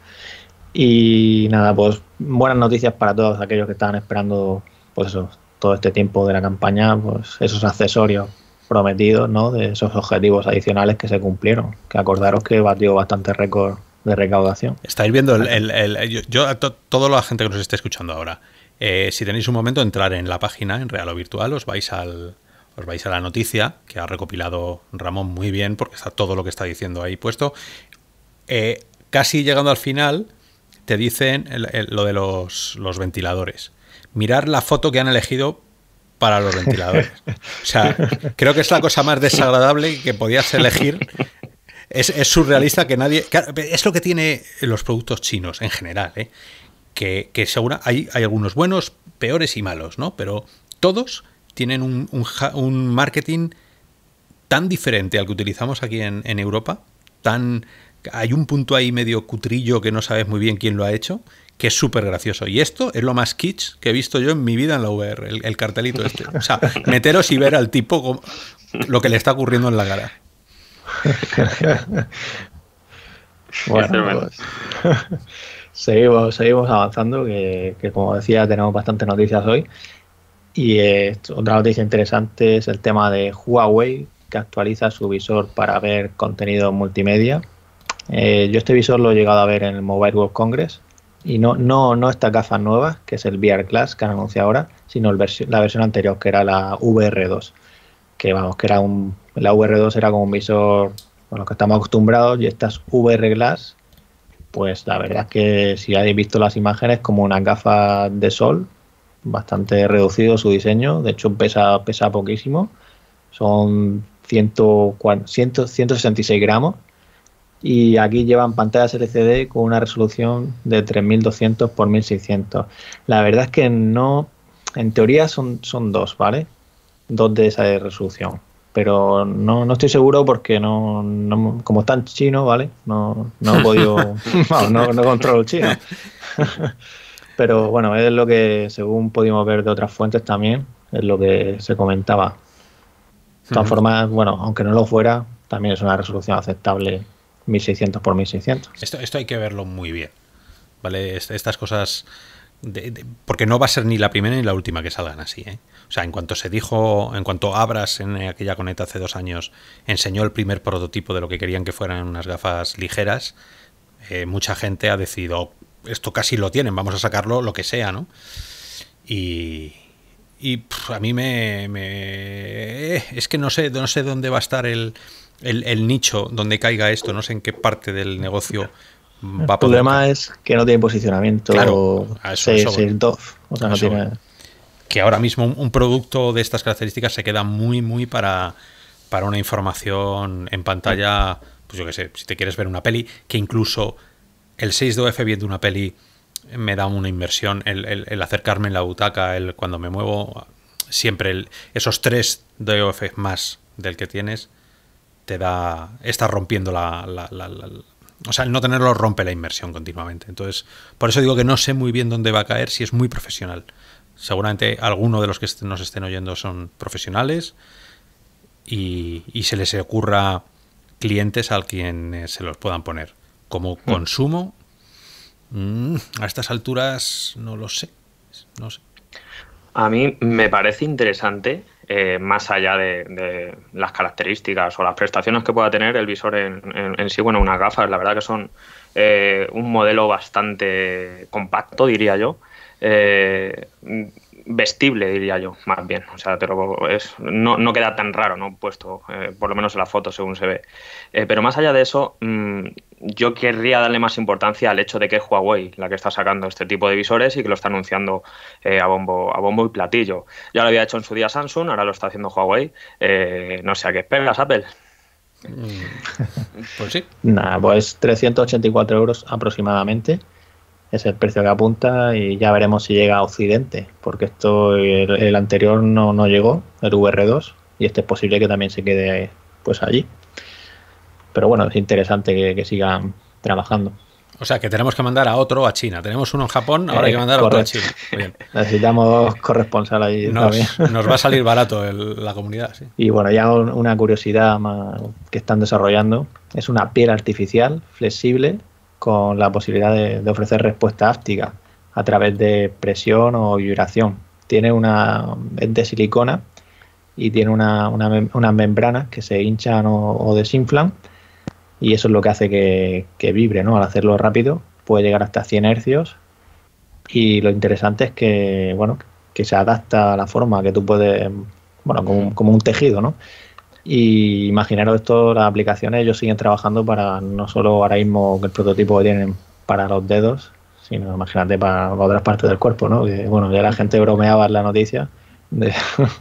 Y nada, pues buenas noticias para todos aquellos que estaban esperando, pues eso, todo este tiempo de la campaña, pues esos accesorios prometidos, ¿no? De esos objetivos adicionales que se cumplieron. Que acordaros que batió bastante récord de recaudación. Estáis viendo el, yo, a toda la gente que nos esté escuchando ahora. Eh, si tenéis un momento, entrar en la página en Real o Virtual, os vais al, os vais a la noticia que ha recopilado Ramón muy bien, porque está todo lo que está diciendo ahí puesto. Eh, casi llegando al final, te dicen lo de los, ventiladores. Mirar la foto que han elegido para los ventiladores. O sea, creo que es la cosa más desagradable que podías elegir. Es, surrealista que nadie. Es lo que tiene los productos chinos en general, ¿eh? que, que segura, hay, hay algunos buenos, peores y malos, ¿no? Pero todos tienen un, un, marketing tan diferente al que utilizamos aquí en, Europa, tan hay un punto ahí medio cutrillo que no sabes muy bien quién lo ha hecho, que es súper gracioso. Y esto es lo más kitsch que he visto yo en mi vida en la VR, el, cartelito este. O sea, meteros y ver al tipo lo que le está ocurriendo en la cara. Pues, seguimos, seguimos avanzando, que como decía tenemos bastantes noticias hoy. Y otra noticia interesante es el tema de Huawei, que actualiza su visor para ver contenido multimedia. Eh, yo este visor lo he llegado a ver en el Mobile World Congress y no, no, no estas gafas nuevas, que es el VR Class que han anunciado ahora, sino la versión anterior, que era la VR2. Que vamos, que era un. La VR2 era como un visor con lo que estamos acostumbrados y estas VR Glass, pues la verdad es que si habéis visto las imágenes, como unas gafas de sol bastante reducido su diseño, de hecho pesa, pesa poquísimo, son 166 gramos y aquí llevan pantallas LCD con una resolución de 3200 x 1600. La verdad es que no, en teoría son, son dos, ¿vale? Dos de esa resolución. Pero no, no estoy seguro porque no, como están chinos, chino, ¿vale? No, no he podido, controlo chino. Pero bueno, es lo que, según pudimos ver de otras fuentes también, es lo que se comentaba. De todas formas, bueno, aunque no lo fuera, también es una resolución aceptable 1600 por 1600. Esto, esto hay que verlo muy bien. ¿Vale? Estas cosas. porque no va a ser ni la primera ni la última que salgan así. ¿eh? O sea, en cuanto se dijo, en cuanto Abras en aquella coneta hace dos años enseñó el primer prototipo de lo que querían que fueran unas gafas ligeras, eh, mucha gente ha decidido, esto casi lo tienen, vamos a sacarlo lo que sea, ¿no? Y, y a mí me, eh, Es que no sé, no sé dónde va a estar el, nicho donde caiga esto, no sé en qué parte del negocio va a poder. El problema es que no tiene posicionamiento. Claro, eso, es Que ahora mismo un producto de estas características se queda muy, muy para, para una información en pantalla, pues yo qué sé, si te quieres ver una peli, que incluso el 6DOF viendo una peli me da una inversión, el, acercarme en la butaca, el cuando me muevo, siempre esos 3 DOF más del que tienes, te da, estás rompiendo la, o sea, el no tenerlo rompe la inmersión continuamente. Entonces, por eso digo que no sé muy bien dónde va a caer si es muy profesional. Seguramente alguno de los que nos estén oyendo son profesionales y, se les ocurra clientes al quienes se los puedan poner. Como mm. consumo, mm, a estas alturas no lo sé. No sé. A mí me parece interesante, eh, más allá de, las características o las prestaciones que pueda tener el visor en, en, sí, bueno, unas gafas, la verdad que son eh, un modelo bastante compacto, diría yo. Eh, vestible, diría yo, más bien. O sea, no, no queda tan raro, ¿no? Puesto, eh, por lo menos en la foto, según se ve. Eh, pero más allá de eso, mm, yo querría darle más importancia al hecho de que es Huawei la que está sacando este tipo de visores y que lo está anunciando eh, a, bombo, a bombo y platillo. Ya lo había hecho en su día Samsung, ahora lo está haciendo Huawei. no sé a qué esperas, Apple. Mm. Pues sí. Nada, pues 384 euros aproximadamente es el precio que apunta y ya veremos si llega a Occidente, porque esto el, anterior no, llegó, el VR2, y este es posible que también se quede pues allí. Pero bueno, es interesante que, sigan trabajando. O sea, que tenemos que mandar a otro a China. Tenemos uno en Japón, ahora hay que eh, mandar a otro a China. Necesitamos corresponsal allí nos, va a salir barato la comunidad, Y bueno, ya una curiosidad que están desarrollando. Es una piel artificial flexible con la posibilidad de, ofrecer respuesta áptica a través de presión o vibración. Tiene una es de silicona y tiene unas membranas que se hinchan o, desinflan y eso es lo que hace que, vibre, ¿no? Al hacerlo rápido puede llegar hasta 100 hercios y lo interesante es que, bueno, que se adapta a la forma que tú puedes, bueno, como, como un tejido, ¿no? Y imaginaros esto, las aplicaciones, ellos siguen trabajando para no solo ahora mismo el prototipo que tienen para los dedos, sino imagínate para otras partes del cuerpo, ¿no? Que, bueno, ya la gente bromeaba en la noticia. De,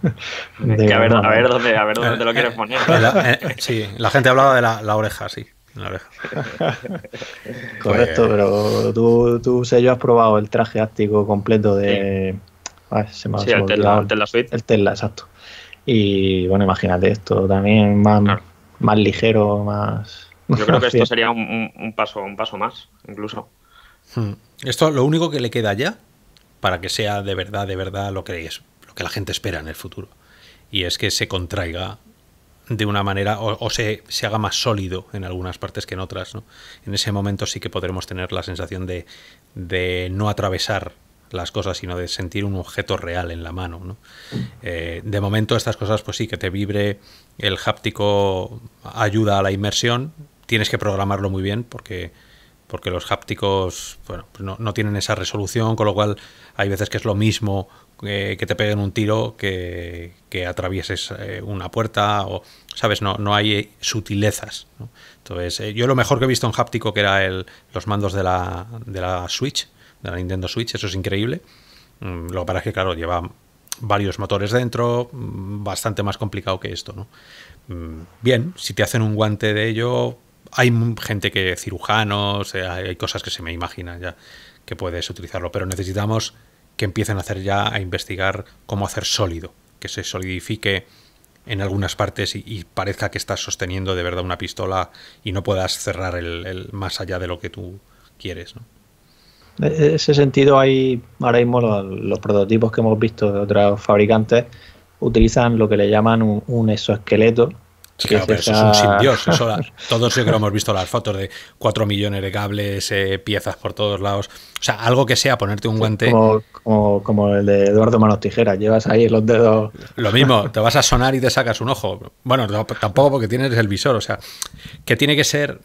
a, ver, a, ver, dónde, a ver dónde lo quieres eh, poner. Eh, eh, sí, la gente hablaba de la, oreja, sí. La oreja. Correcto, pues, pero tú, tú sé yo, has probado el traje áctico completo de. se me el el Suite. El Tesla, exacto. Y bueno, imagínate esto también más, más ligero, más. Yo creo que esto sería un, paso, un paso más, incluso. Hmm. Esto lo único que le queda ya para que sea de verdad, de verdad lo que lo que la gente espera en el futuro. Y es que se contraiga de una manera o, se, se, haga más sólido en algunas partes que en otras. ¿no? En ese momento sí que podremos tener la sensación de, de no atravesar las cosas, sino de sentir un objeto real en la mano. Eh, de momento estas cosas, pues sí, que te vibre el háptico ayuda a la inmersión, tienes que programarlo muy bien porque porque los hápticos pues no, tienen esa resolución, con lo cual hay veces que es lo mismo eh, que te peguen un tiro que, que atravieses eh, una puerta, o, ¿sabes? No, no hay sutilezas. Entonces, yo lo mejor que he visto en háptico, que era el, los mandos de la, de la Switch, de la Nintendo Switch, eso es increíble. Mm, lo que pasa es que, claro, lleva varios motores dentro, mm, bastante más complicado que esto, ¿no? Mm, bien, si te hacen un guante de ello, hay gente que cirujanos, eh, hay cosas que se me imaginan ya que puedes utilizarlo, pero necesitamos que empiecen a hacer ya a investigar cómo hacer sólido, que se solidifique en algunas partes y, parezca que estás sosteniendo de verdad una pistola y no puedas cerrar el más allá de lo que tú quieres, ¿no? En e-, ese sentido, hay ahora mismo los, prototipos que hemos visto de otros fabricantes utilizan lo que le llaman un, exoesqueleto. es pero es un simbios. todos hemos visto las fotos de cuatro millones de cables, eh, piezas por todos lados. O sea, algo que sea ponerte un guante. Como, el de Eduardo Manos Tijeras, llevas ahí los dedos. Lo mismo, te vas a sonar y te sacas un ojo. Bueno, tampoco porque tienes el visor. O sea, que tiene que ser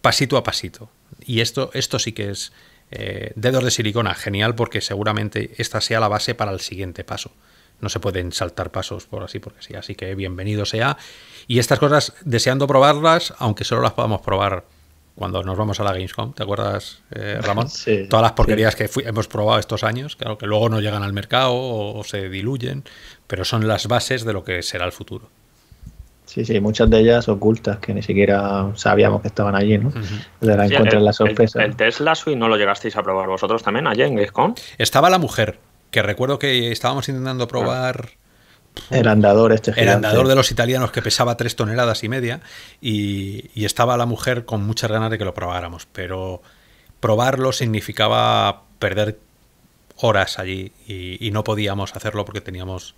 pasito a pasito. Y esto, esto sí que es eh, dedos de silicona, genial porque seguramente esta sea la base para el siguiente paso. No se pueden saltar pasos por así porque sí, así que bienvenido sea. Y estas cosas, deseando probarlas, aunque solo las podamos probar cuando nos vamos a la Gamescom, ¿te acuerdas, eh, Ramón? Todas las porquerías que hemos probado estos años, claro que luego no llegan al mercado o se diluyen, pero son las bases de lo que será el futuro. Sí, sí, muchas de ellas ocultas que ni siquiera sabíamos que estaban allí, ¿no? De la la sorpresa. El, Tesla no lo llegasteis a probar vosotros también ¿allí en Gamescom. Estaba la mujer, que recuerdo que estábamos intentando ah. probar. El andador este gigante. El andador de los italianos que pesaba tres toneladas y media y, estaba la mujer con muchas ganas de que lo probáramos, pero probarlo significaba perder horas allí y no podíamos hacerlo porque teníamos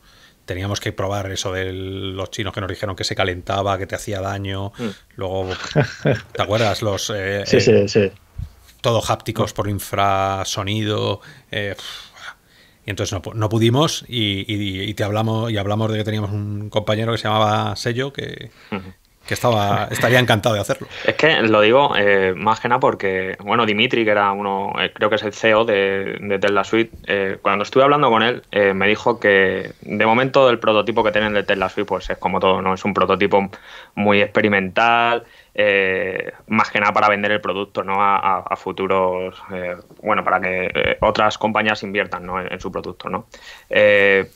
teníamos que probar eso de los chinos que nos dijeron que se calentaba, que te hacía daño. Mm. Luego, ¿te acuerdas? Los, eh, eh, Todos hápticos por infrasonido. Eh, y entonces no, pudimos y, te hablamos y hablamos de que teníamos un compañero que se llamaba Sello que, que estaba, estaría encantado de hacerlo. Es que lo digo eh, más que nada porque, bueno, Dimitri, que era uno, eh, creo que es el CEO de, Tesla Suite, eh, cuando estuve hablando con él, eh, me dijo que de momento el prototipo que tienen de Tesla Suite, pues es como todo, ¿no? Es un prototipo muy experimental, eh, más que nada para vender el producto ¿no? a, futuros, eh, bueno, para que eh, otras compañías inviertan en, su producto. ¿no?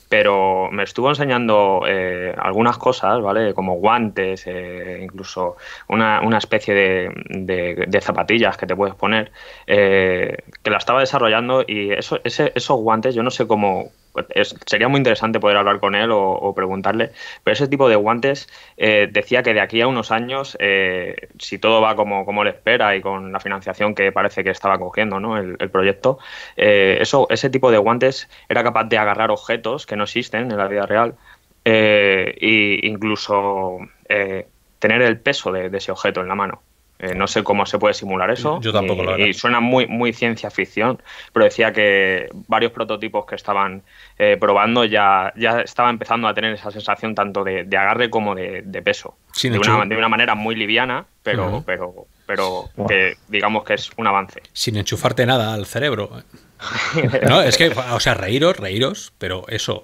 pero me estuvo enseñando algunas cosas, ¿vale? Como guantes, incluso una, especie de, de, zapatillas que te puedes poner, que la estaba desarrollando y eso, esos guantes yo no sé cómo, pues sería muy interesante poder hablar con él o, preguntarle, pero ese tipo de guantes eh, decía que de aquí a unos años, eh, si todo va como, como le espera y con la financiación que parece que estaba cogiendo ¿no? el, proyecto, eh, eso, ese tipo de guantes era capaz de agarrar objetos que no existen en la vida real e incluso tener el peso de ese objeto en la mano. Eh, no sé cómo se puede simular eso. Yo tampoco y, lo y suena muy, muy ciencia ficción, pero decía que varios prototipos que estaban eh, probando ya, ya estaba empezando a tener esa sensación tanto de, agarre como de, peso. de, una, manera muy liviana, pero, pero, pero que digamos que es un avance. Sin enchufarte nada al cerebro. no, es que, o sea, reíros, reíros, pero eso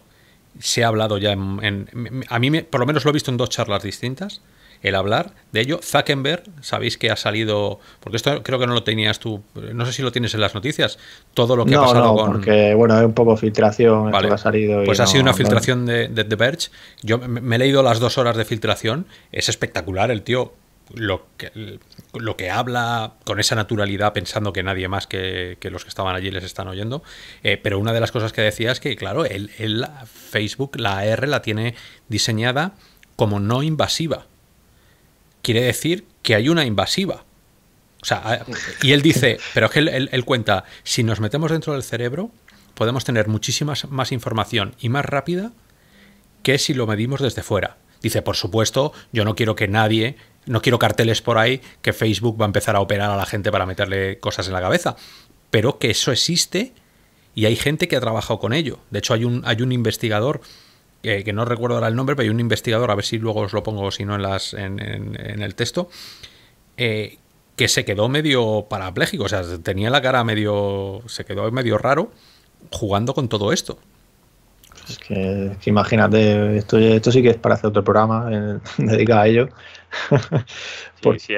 se ha hablado ya en... a mí, por lo menos lo he visto en dos charlas distintas el hablar de ello. Zuckerberg, sabéis que ha salido, porque esto creo que no lo tenías tú, no sé si lo tienes en las noticias, todo lo que ha pasado con... bueno, hay un poco filtración, ha salido. Pues ha sido una filtración de, The Verge. Yo me, he leído las dos horas de filtración, es espectacular el tío. Lo que, lo que, habla con esa naturalidad, pensando que nadie más que, los que estaban allí les están oyendo. Eh, pero una de las cosas que decía es que, claro, el, Facebook, la AR la tiene diseñada como no invasiva quiere decir que hay una invasiva. O sea, y él dice, pero es que él, cuenta, si nos metemos dentro del cerebro, podemos tener muchísima más información y más rápida que si lo medimos desde fuera. Dice, por supuesto, yo no quiero que nadie, no quiero carteles por ahí que Facebook va a empezar a operar a la gente para meterle cosas en la cabeza, pero que eso existe y hay gente que ha trabajado con ello. De hecho, hay un, hay un investigador eh, que no recuerdo ahora el nombre, pero hay un investigador, a ver si luego os lo pongo, si no, en, las, en, el texto, eh, que se quedó medio parapléjico, o sea, tenía la cara medio, se quedó medio raro jugando con todo esto. Es que, imagínate, esto, esto sí que es para hacer otro programa eh, dedicado a ello. sí, sí,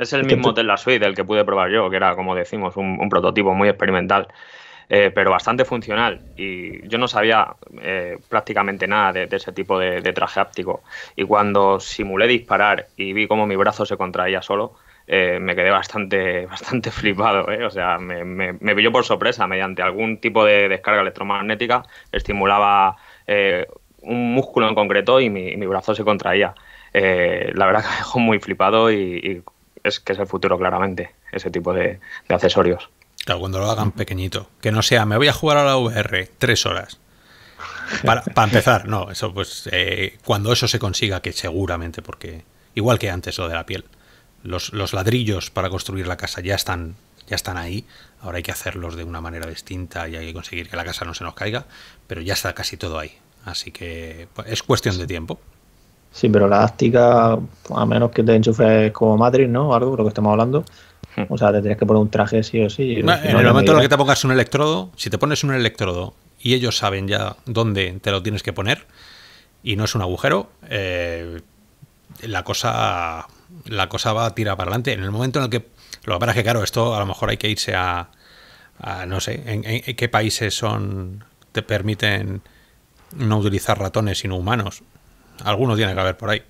es, el mismo Tesla Suite el que pude probar yo, que era, como decimos, un prototipo muy experimental. Eh, pero bastante funcional. Y yo no sabía eh, prácticamente nada de, ese tipo de, traje áptico. Y cuando simulé disparar y vi cómo mi brazo se contraía solo, eh, me quedé bastante, bastante flipado. O sea, me, me, pilló por sorpresa. Mediante algún tipo de descarga electromagnética estimulaba un músculo en concreto y mi, mi brazo se contraía. la verdad que me dejó muy flipado y, es que es el futuro claramente, ese tipo de accesorios. Claro, cuando lo hagan pequeñito. Que no sea, me voy a jugar a la VR tres horas. Para, empezar, no, eso pues eh, cuando eso se consiga, que seguramente, porque igual que antes lo de la piel, los, ladrillos para construir la casa ya están, ya están ahí, ahora hay que hacerlos de una manera distinta y hay que conseguir que la casa no se nos caiga, pero ya está casi todo ahí, así que pues, es cuestión de tiempo. Sí, pero la táctica, a menos que te enchufes como Matrix, ¿no? O algo, lo que estamos hablando. Hmm. O sea, te tienes que poner un traje sí o sí. en el momento en el que te pongas un electrodo, si te pones un electrodo y ellos saben ya dónde te lo tienes que poner y no es un agujero, eh, la cosa la cosa va a tirar para adelante. En el momento en el que lo que pasa es que claro, esto a lo mejor hay que irse a, no sé, en, qué países son te permiten no utilizar ratones sino humanos. Algunos tienen que haber por ahí.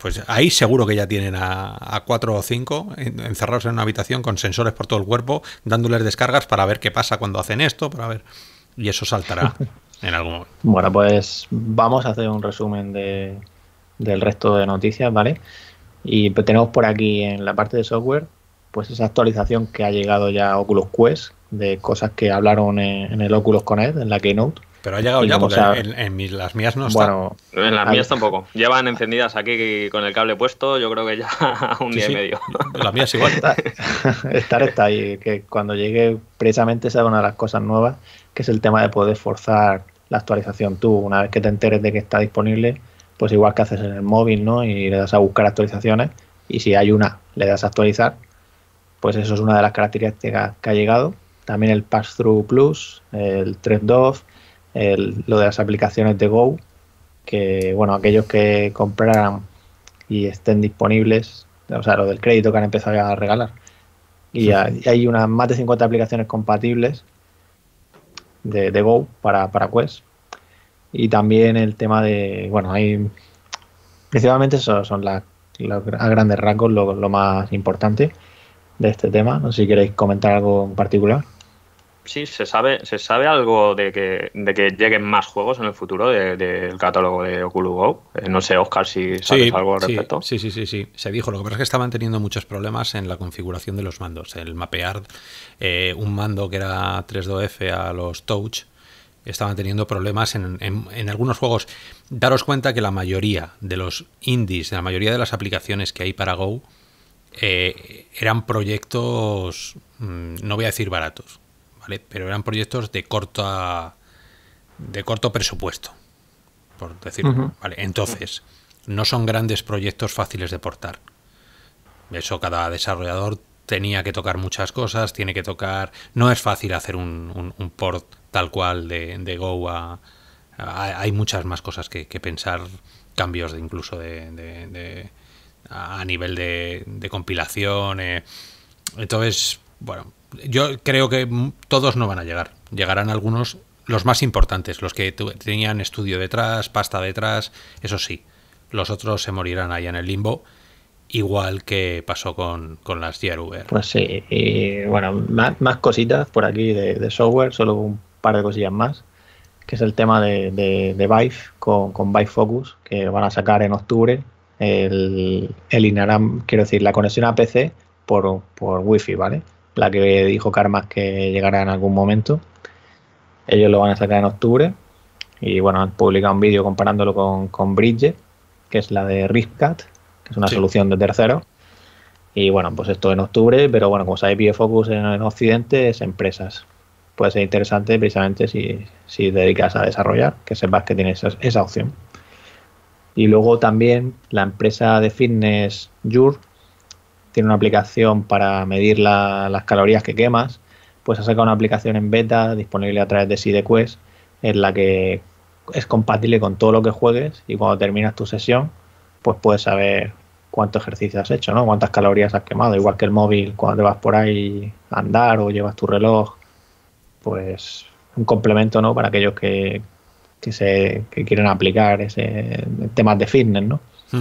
Pues ahí seguro que ya tienen a, cuatro o cinco encerrados en una habitación con sensores por todo el cuerpo, dándoles descargas para ver qué pasa cuando hacen esto, para ver. Y eso saltará en algún momento. Bueno, pues vamos a hacer un resumen del resto de noticias, ¿vale? Y tenemos por aquí en la parte de software, pues esa actualización que ha llegado ya a Oculus Quest, de cosas que hablaron en el Oculus Connect, en la Keynote pero ha llegado ya, porque en, las mías no bueno, En las mías tampoco. Llevan encendidas aquí con el cable puesto, yo creo que ya un día y medio. Las mías igual. Estar está ahí, que cuando llegue precisamente esa una de las cosas nuevas, que es el tema de poder forzar la actualización tú. Una vez que te enteres de que está disponible, pues igual que haces en el móvil, ¿no? Y le das a buscar actualizaciones y si hay una, le das a actualizar. Pues eso es una de las características que ha llegado. También el Pass-Through Plus, el Trend-Off, lo de las aplicaciones de Go, que bueno, aquellos que compraran y estén disponibles, o sea, lo del crédito que han empezado a regalar. Y, hay unas más de 50 aplicaciones compatibles de, Go para, para Quest. Y también el tema de, bueno, hay principalmente eso son las, a grandes rasgos lo, lo, más importante de este tema. No sé si queréis comentar algo en particular sí, se sabe, se sabe algo de que, lleguen más juegos en el futuro del catálogo de Oculus Go. Eh, no sé, Oscar, si sabes algo al respecto. Sí, sí, sí, sí. Se dijo. Lo que pasa es que estaban teniendo muchos problemas en la configuración de los mandos. El mapear eh, un mando que era 3DOF a los Touch estaban teniendo problemas en, algunos juegos. Daros cuenta que la mayoría de los indies, de la mayoría de las aplicaciones que hay para Go, eh, eran proyectos, mm, no voy a decir baratos, pero eran proyectos de corta de corto presupuesto, por decirlo, Entonces, no son grandes proyectos fáciles de portar. Eso cada desarrollador tenía que tocar muchas cosas, tiene que tocar... No es fácil hacer un, port tal cual de, de Go Hay muchas más cosas que, pensar, cambios de incluso de, a nivel de, compilación. Eh. Entonces, bueno, yo creo que todos no van a llegar. Llegarán algunos, los más importantes, los que tenían estudio detrás, pasta detrás, eso sí. Los otros se morirán ahí en el limbo, igual que pasó con, las Gear Pues sí, y bueno, más, cositas por aquí de, software, solo un par de cosillas más, que es el tema de, de, Vive con, con Vive Focus, que van a sacar en octubre. El, el INARAM, quiero decir, la conexión a PC por, por Wi-Fi, ¿vale? la que dijo Karma que llegará en algún momento. Ellos lo van a sacar en octubre. Y bueno, han publicado un vídeo comparándolo con, con Bridget, que es la de Riftcat, que es una solución de tercero Y bueno, pues esto en octubre, pero bueno, como sabéis, Biofocus en, Occidente es empresas. Puede ser interesante precisamente si, te dedicas a desarrollar, que sepas que tienes esa, esa opción. Y luego también la empresa de fitness Jure tiene una aplicación para medir las calorías que quemas, pues ha sacado una aplicación en beta disponible a través de SideQuest en la que es compatible con todo lo que juegues y cuando terminas tu sesión, pues puedes saber cuánto ejercicio has hecho, ¿no? Cuántas calorías has quemado, igual que el móvil cuando te vas por ahí a andar o llevas tu reloj, pues un complemento, ¿no? Para aquellos que, se, que quieren aplicar ese temas de fitness, ¿no?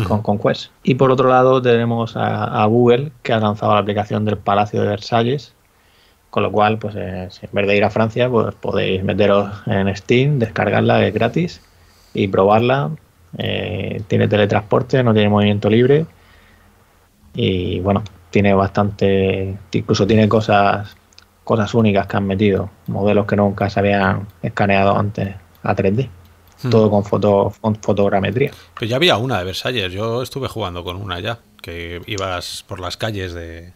con, con, Quest. Y por otro lado tenemos a, Google que ha lanzado la aplicación del Palacio de Versalles, con lo cual, pues eh, en vez de ir a Francia, pues podéis meteros en Steam, descargarla, es gratis y probarla. Eh, tiene teletransporte, no tiene movimiento libre y bueno, tiene bastante, incluso tiene cosas cosas únicas que han metido, modelos que nunca se habían escaneado antes a 3D. Mm. todo con, foto, fotogrametría. Pues ya había una de Versalles, yo estuve jugando con una ya, que ibas por las calles de,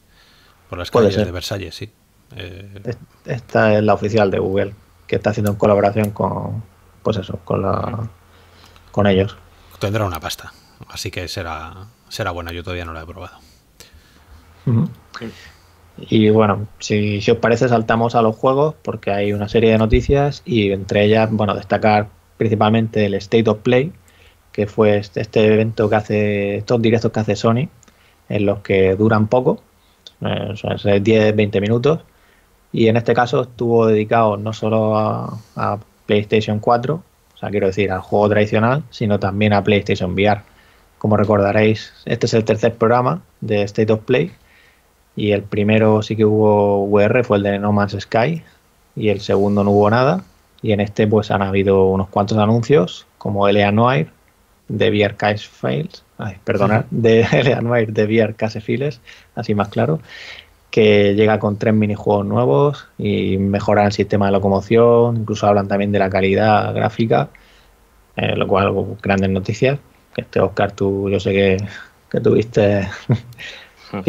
por las calles de Versalles, sí. Eh, esta es la oficial de Google, que está haciendo en colaboración con, pues eso, con mm. con ellos. Tendrá una pasta, así que será, será buena. Yo todavía no la he probado. Y bueno, si, si, os parece, saltamos a los juegos porque hay una serie de noticias y entre ellas, bueno, destacar principalmente el State of Play, que fue este evento que hace, estos directos que hace Sony, en los que duran poco, eh, son 10, 20 minutos, y en este caso estuvo dedicado no solo a, a PlayStation 4, o sea, quiero decir, al juego tradicional, sino también a PlayStation VR. Como recordaréis, este es el tercer programa de State of Play y el primero sí que hubo VR, fue el de No Man's Sky, y el segundo no hubo nada, y en este pues han habido unos cuantos anuncios, como Eleanoir de case Files perdona, de Eleanoir de Case Files así más claro, que llega con tres minijuegos nuevos y mejora el sistema de locomoción, incluso hablan también de la calidad gráfica, eh, lo cual grandes noticias. Este Oscar, tú yo sé que, tuviste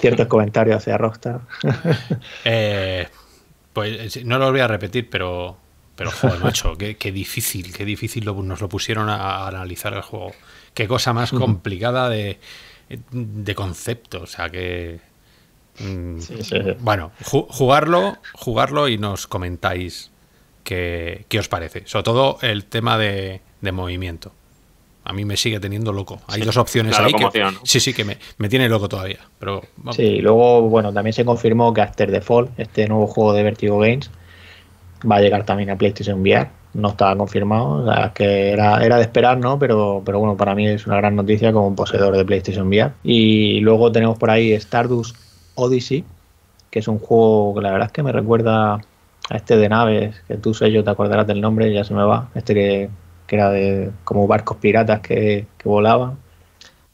ciertos comentarios hacia Rockstar. eh, pues eh, no lo voy a repetir, pero, pero joder, macho, qué, difícil, qué difícil nos lo pusieron a, analizar el juego. Qué cosa más complicada de, de concepto, o sea, que... Mm, bueno, jugarlo, jugarlo y nos comentáis qué, os parece. Sobre todo el tema de movimiento a mí me sigue teniendo loco. Hay dos opciones ahí. sí, sí, que me, me, tiene loco todavía. Pero, vamos. Sí, luego, bueno, también se confirmó que After Default, este nuevo juego de Vertigo Games, va a llegar también a PlayStation VR. No estaba confirmado, o sea, que era, era de esperar, ¿no? Pero, pero bueno, para mí es una gran noticia como poseedor de PlayStation VR. Y luego tenemos por ahí Stardust Odyssey, que es un juego que la verdad es que me recuerda a este de naves, que tú, sé yo, te acordarás del nombre, ya se me va. Este que era de como barcos piratas que, volaban.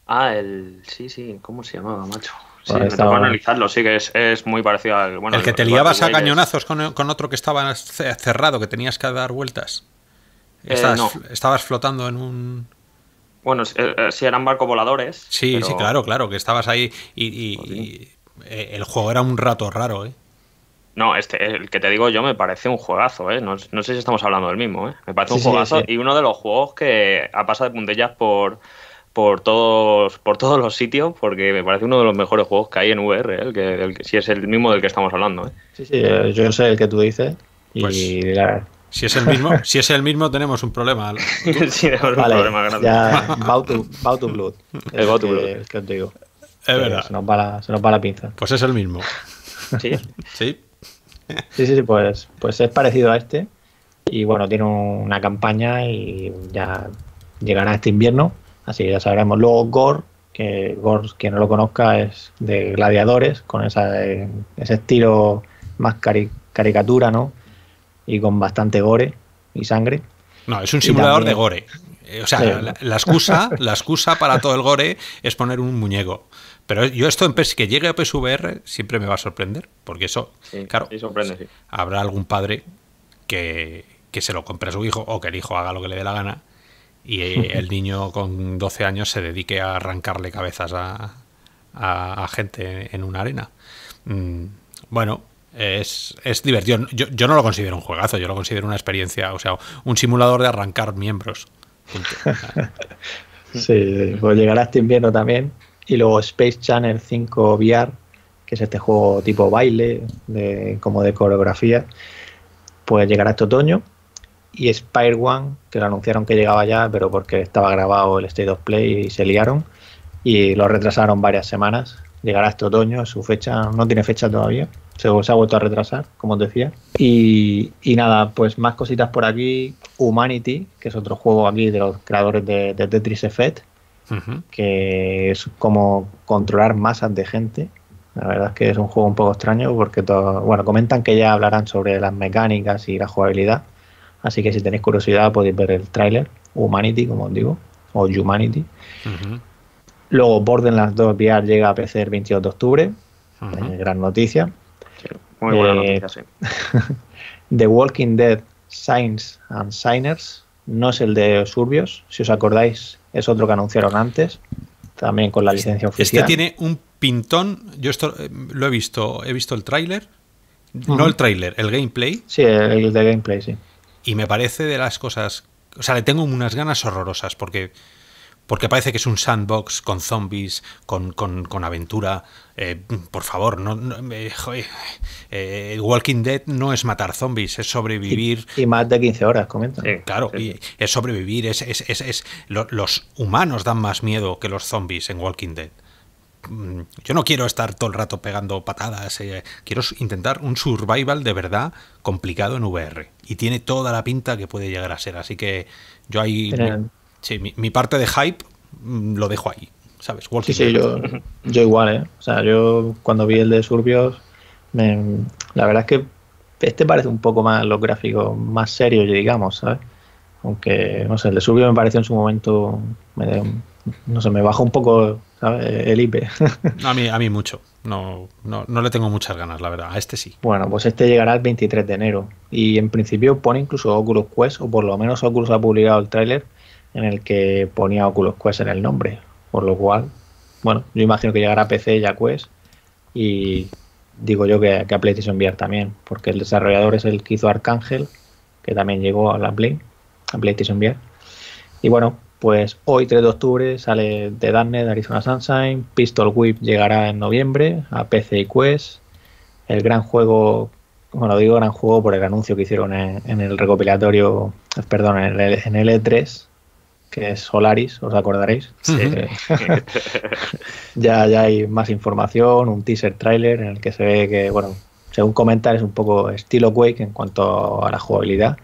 Ah, el. Sí, sí, ¿cómo se llamaba, macho? Sí, me estaba... analizarlo, sí, que es, muy parecido al. el que te liabas a cañonazos con, otro que estaba cerrado, que tenías que dar vueltas. Eh, estabas, estabas flotando en un. Bueno, si eh, eh, eran barcos voladores. Sí, sí, claro, claro, que estabas ahí y, el juego era un rato raro, ¿eh? No, este, el que te digo yo me parece un juegazo, ¿eh? No, sé si estamos hablando del mismo, ¿eh? Me parece un juegazo y uno de los juegos que ha pasado de puntillas por, por, todos, por todos los sitios, porque me parece uno de los mejores juegos que hay en VR, ¿eh? que, si es el mismo del que estamos hablando, Sí, sí, yo sé el que tú dices y pues, Si es el mismo, si es el mismo tenemos un problema. sí, tenemos un problema grande. Ya, Blood. El Es que te digo. Es verdad. Se nos, va la, se nos va la pinza. Pues es el mismo. Sí. Sí. Sí, sí, sí, pues, pues es parecido a este. Y bueno, tiene una campaña y ya llegará este invierno. Así ya sabremos. Luego Gore, que Gore, quien no lo conozca, es de gladiadores, con ese estilo más caricatura, ¿no? Y con bastante gore y sangre. No, es un simulador de gore. Eh, o sea, la, excusa, la excusa para todo el gore es poner un muñeco. Pero yo esto en que llegue a PSVR siempre me va a sorprender, porque eso, claro, habrá algún padre que, que, se lo compre a su hijo o que el hijo haga lo que le dé la gana y el niño con 12 años se dedique a arrancarle cabezas a, a, gente en una arena. Mm, bueno, es, es divertido. Yo, no lo considero un juegazo, yo lo considero una experiencia, o sea, un simulador de arrancar miembros. sí, pues llegará este invierno también y luego Space Channel 5 VR, que es este juego tipo baile, como de coreografía, pues llegará este otoño. Y Spire One, que lo anunciaron que llegaba ya, pero porque estaba grabado el State of Play y se liaron y lo retrasaron varias semanas. Llegará este otoño, su fecha no tiene fecha todavía, se, ha vuelto a retrasar, como os decía. Y, nada, pues más cositas por aquí. Humanity, que es otro juego aquí de los creadores de, de Tetris Effect, que es como controlar masas de gente. La verdad es que es un juego un poco extraño porque todo, bueno, comentan que ya hablarán sobre las mecánicas y la jugabilidad. Así que si tenéis curiosidad podéis ver el tráiler, Humanity, como os digo, o Humanity. luego Borden Luego Borderlands 2 VR llega a PC el 22 de octubre. Eh, gran noticia. muy buena eh, noticia, The Walking Dead Signs and Signers. No es el de Surbios. Si os acordáis, es otro que anunciaron antes, también con la este, licencia este oficial. que tiene un pintón, yo esto eh, lo he visto, he visto el tráiler, no el tráiler, el gameplay. Sí, el de gameplay, sí. Y me parece de las cosas, o sea, le tengo unas ganas horrorosas porque porque parece que es un sandbox con zombies, con, aventura. Eh, por favor, no, eh, eh, Walking Dead no es matar zombies, es sobrevivir. Y, más de 15 horas, comenta. claro, es sobrevivir, es, los humanos dan más miedo que los zombies en Walking Dead. Mm, yo no quiero estar todo el rato pegando patadas, quiero intentar un survival de verdad complicado en VR. Y tiene toda la pinta que puede llegar a ser, así que yo ahí... Sí, mi, parte de hype mm, lo dejo ahí, ¿sabes? sí, sí, yo, igual, ¿eh? O sea, yo cuando vi el de Surbios, la verdad es que este parece un poco más los gráficos más serios, digamos, ¿sabes? Aunque, no sé, el de Surbios me pareció en su momento, no sé, me bajó un poco el IP. a, mí, a mí mucho, no, no, no le tengo muchas ganas, la verdad, a este sí. Bueno, pues este llegará el 23 de enero y en principio pone incluso Oculus Quest, o por lo menos Oculus ha publicado el tráiler en el que ponía Oculus Quest en el nombre. Por lo cual, bueno, yo imagino que llegará a PC y a Quest y digo yo que, a PlayStation VR también, porque el desarrollador es el que hizo Arcángel, que también llegó a la Play, a PlayStation VR. Y bueno, pues hoy 3 de octubre sale The Darknet Arizona Sunshine, Pistol Whip llegará en noviembre a PC y Quest, el gran juego, bueno digo gran juego por el anuncio que hicieron en, el recopilatorio, perdón, en en el E3, que es Solaris, os acordaréis. ya, ya hay más información, un teaser trailer en el que se ve que, bueno, según comentar es un poco estilo Quake en cuanto a la jugabilidad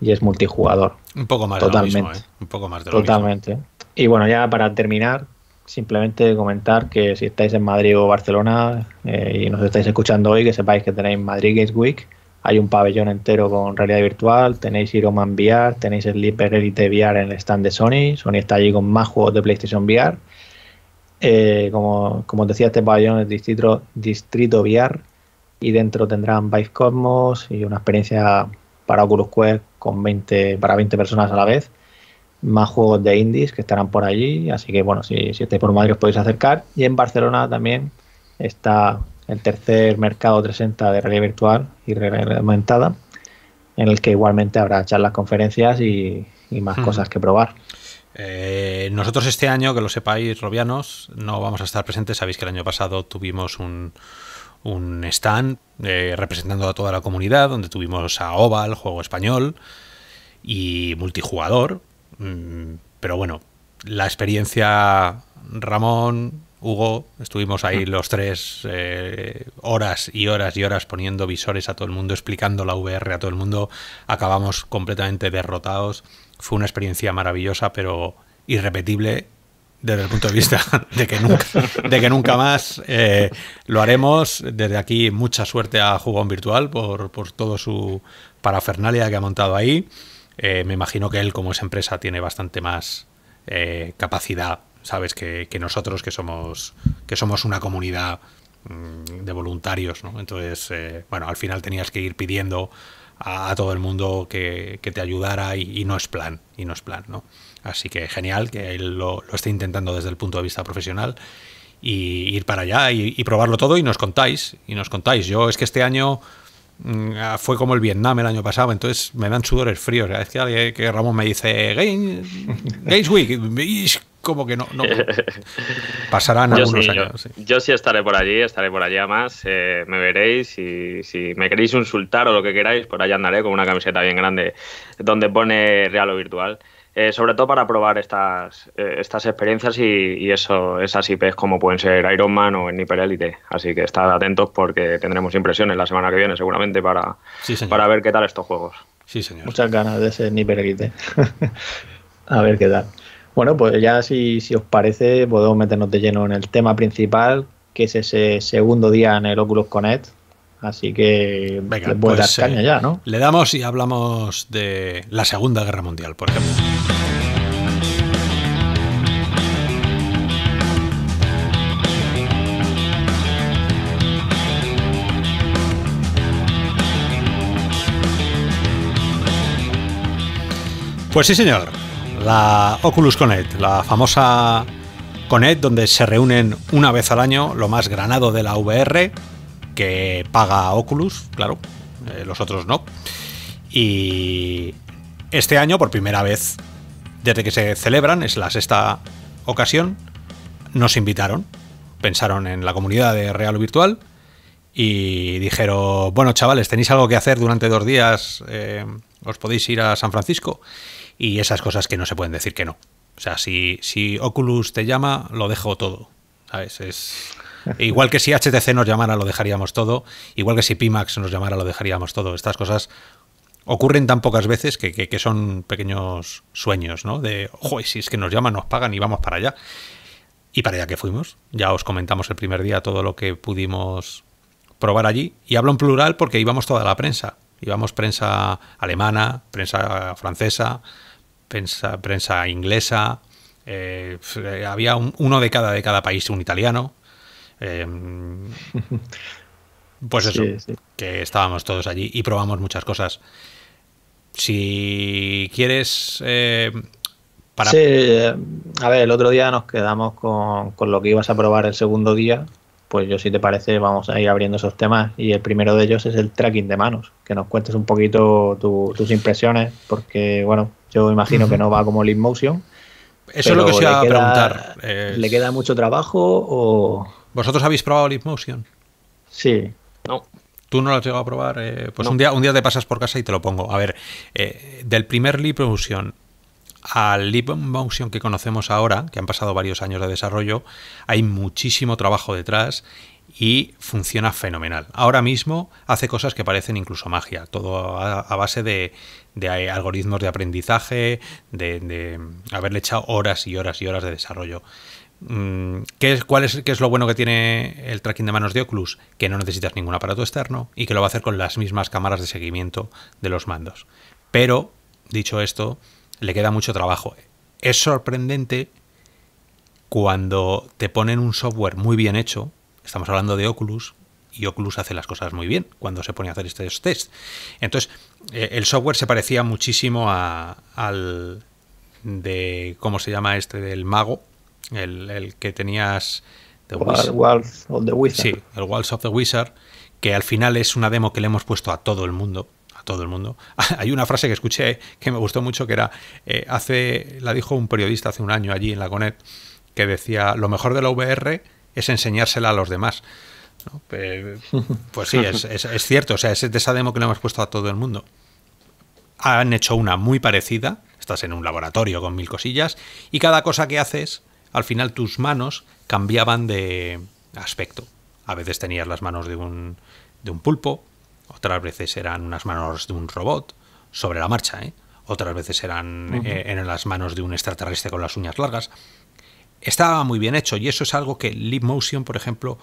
y es multijugador. Un poco más de lo ¿eh? Un poco más de lo Totalmente. Y bueno, ya para terminar, simplemente comentar que si estáis en Madrid o Barcelona eh, y nos estáis escuchando hoy, que sepáis que tenéis Madrid Games Week hay un pabellón entero con realidad virtual, tenéis Man VR, tenéis el Sleeper Elite VR en el stand de Sony. Sony está allí con más juegos de PlayStation VR. Eh, como, decía, este pabellón es distrito, distrito VR y dentro tendrán Vice Cosmos y una experiencia para Oculus Quest con 20, para 20 personas a la vez. Más juegos de indies que estarán por allí, así que bueno, si, si estáis por Madrid os podéis acercar. Y en Barcelona también está el tercer mercado 360 de realidad virtual y realidad aumentada, en el que igualmente habrá charlas, conferencias y, más cosas que probar. Eh, nosotros este año, que lo sepáis, robianos, no vamos a estar presentes. Sabéis que el año pasado tuvimos un, stand eh, representando a toda la comunidad, donde tuvimos a Oval, juego español, y multijugador. Mm, pero bueno, la experiencia Ramón, Hugo, estuvimos ahí los tres eh, horas y horas y horas poniendo visores a todo el mundo, explicando la VR a todo el mundo, acabamos completamente derrotados. Fue una experiencia maravillosa, pero irrepetible desde el punto de vista de que nunca, de que nunca más eh, lo haremos. Desde aquí, mucha suerte a Jugón Virtual por, por todo su parafernalia que ha montado ahí. Eh, me imagino que él, como es empresa, tiene bastante más capacidad sabes que, que nosotros que somos, que somos una comunidad mm, de voluntarios, ¿no? Entonces, eh, bueno, al final tenías que ir pidiendo a, todo el mundo que, te ayudara y, no es plan, y no es plan, ¿no? Así que genial que él lo, lo esté intentando desde el punto de vista profesional y ir para allá y, probarlo todo y nos contáis, y nos contáis. Yo es que este año mm, ah, fue como el Vietnam el año pasado, entonces me dan sudores fríos. Cada vez que, Ramón me dice Games Week, como que no, pasarán algunos años. Yo, sí. estaré por allí, estaré por allá más, eh, me veréis y si me queréis insultar o lo que queráis, por allá andaré con una camiseta bien grande donde pone real o virtual. Eh, sobre todo para probar estas, eh, estas experiencias y, y, eso, esas IPs como pueden ser Iron Man o Nipper Elite. Así que estad atentos porque tendremos impresiones la semana que viene seguramente para, para ver qué tal estos juegos. Sí, señor. Muchas ganas de ese Nipper Elite. A ver qué tal. Bueno, pues ya si, si os parece, podemos meternos de lleno en el tema principal, que es ese segundo día en el Oculus Connect. Así que Venga, pues, eh, ya, ¿no? Le damos y hablamos de la Segunda Guerra Mundial, por ejemplo. Pues sí, señor la Oculus Connect, la famosa Connect donde se reúnen una vez al año lo más granado de la VR que paga Oculus, claro, eh, los otros no. Y este año, por primera vez desde que se celebran, es la sexta ocasión, nos invitaron. Pensaron en la comunidad de Real Virtual y dijeron, bueno chavales, ¿tenéis algo que hacer durante dos días? Eh, ¿Os podéis ir a San Francisco? y esas cosas que no se pueden decir que no. O sea, si, si Oculus te llama, lo dejo todo. Es, igual que si HTC nos llamara, lo dejaríamos todo. Igual que si Pimax nos llamara, lo dejaríamos todo. Estas cosas ocurren tan pocas veces que, son pequeños sueños, ¿no? De, ojo, si es que nos llaman, nos pagan y vamos para allá. Y para allá que fuimos. Ya os comentamos el primer día todo lo que pudimos probar allí. Y hablo en plural porque íbamos toda la prensa. Íbamos prensa alemana, prensa francesa, prensa, inglesa, eh, había uno de cada, de cada país, un italiano. Em, pues eso, que estábamos todos allí y probamos muchas cosas. Si quieres... Eh, para... Eh, a ver, el otro día nos quedamos con, con, lo que ibas a probar el segundo día pues yo si te parece vamos a ir abriendo esos temas y el primero de ellos es el tracking de manos, que nos cuentes un poquito tus impresiones, porque bueno, yo imagino que no va como Leap Motion. Eso es lo que se iba a preguntar. ¿Le queda mucho trabajo o...? ¿Vosotros habéis probado Leap Motion? Sí. No. ¿Tú no lo has llegado a probar? Eh, pues un, día, un día te pasas por casa y te lo pongo. A ver, eh, del primer Leap Motion al Leap Motion que conocemos ahora, que han pasado varios años de desarrollo, hay muchísimo trabajo detrás y funciona fenomenal. Ahora mismo hace cosas que parecen incluso magia, todo a, base de, algoritmos de aprendizaje, de, haberle echado horas y horas y horas de desarrollo. Mm, ¿Qué es, cuál es, es lo bueno que tiene el tracking de manos de Oculus? Que no necesitas ningún aparato externo y que lo va a hacer con las mismas cámaras de seguimiento de los mandos. Pero, dicho esto, le queda mucho trabajo. Es sorprendente cuando te ponen un software muy bien hecho, estamos hablando de Oculus, y Oculus hace las cosas muy bien cuando se pone a hacer este, estos test. Entonces, eh, el software se parecía muchísimo a, al de, ¿cómo se llama este? Del mago, el, que tenías... The of the Wizard. Sí, el Walls of the Wizard, que al final es una demo que le hemos puesto a todo el mundo todo el mundo. Hay una frase que escuché que me gustó mucho que era, eh, hace, la dijo un periodista hace un año allí en la CONET, que decía, lo mejor de la VR es enseñársela a los demás. Pues, sí, es, cierto, o sea, es de esa demo que le hemos puesto a todo el mundo. Han hecho una muy parecida, estás en un laboratorio con mil cosillas, y cada cosa que haces, al final tus manos cambiaban de aspecto. A veces tenías las manos de un, de un pulpo, otras veces eran unas manos de un robot sobre la marcha, ¿eh? otras veces eran, en eh, las manos de un extraterrestre con las uñas largas. Estaba muy bien hecho y eso es algo que Leap Motion, por ejemplo,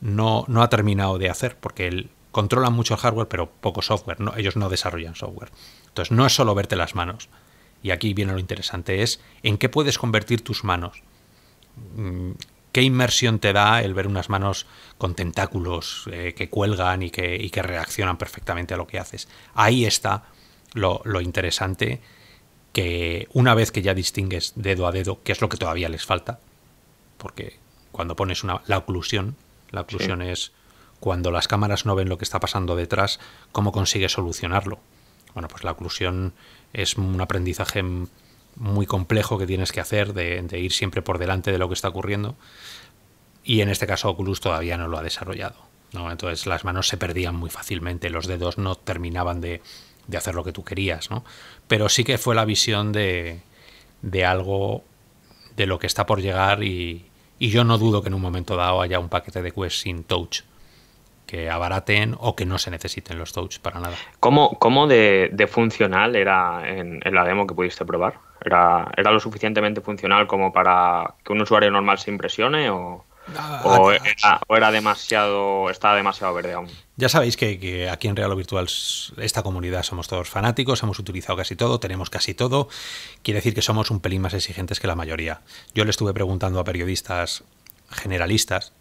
no, no ha terminado de hacer porque él controlan mucho el hardware pero poco software, no, ellos no desarrollan software. Entonces no es solo verte las manos. Y aquí viene lo interesante, es en qué puedes convertir tus manos. Mm, qué inmersión te da el ver unas manos con tentáculos eh, que cuelgan y que, reaccionan perfectamente a lo que haces. Ahí está lo, interesante que una vez que ya distingues dedo a dedo, ¿qué es lo que todavía les falta, porque cuando pones una, la oclusión, la oclusión es cuando las cámaras no ven lo que está pasando detrás, ¿cómo consigues solucionarlo? Bueno, pues la oclusión es un aprendizaje muy complejo que tienes que hacer de, ir siempre por delante de lo que está ocurriendo. Y en este caso Oculus todavía no lo ha desarrollado. ¿no? Entonces las manos se perdían muy fácilmente, los dedos no terminaban de, hacer lo que tú querías, ¿no? Pero sí que fue la visión de, algo de lo que está por llegar y, yo no dudo que en un momento dado haya un paquete de Quest sin touch que abaraten o que no se necesiten los touch para nada. ¿Cómo, de, funcional era en, la demo que pudiste probar? ¿Era, ¿Era lo suficientemente funcional como para que un usuario normal se impresione o, demasiado, estaba demasiado verde aún. Ya sabéis que, aquí en Real o Virtual, esta comunidad, somos todos fanáticos, hemos utilizado casi todo, tenemos casi todo. Quiere decir que somos un pelín más exigentes que la mayoría. Yo le estuve preguntando a periodistas generalistas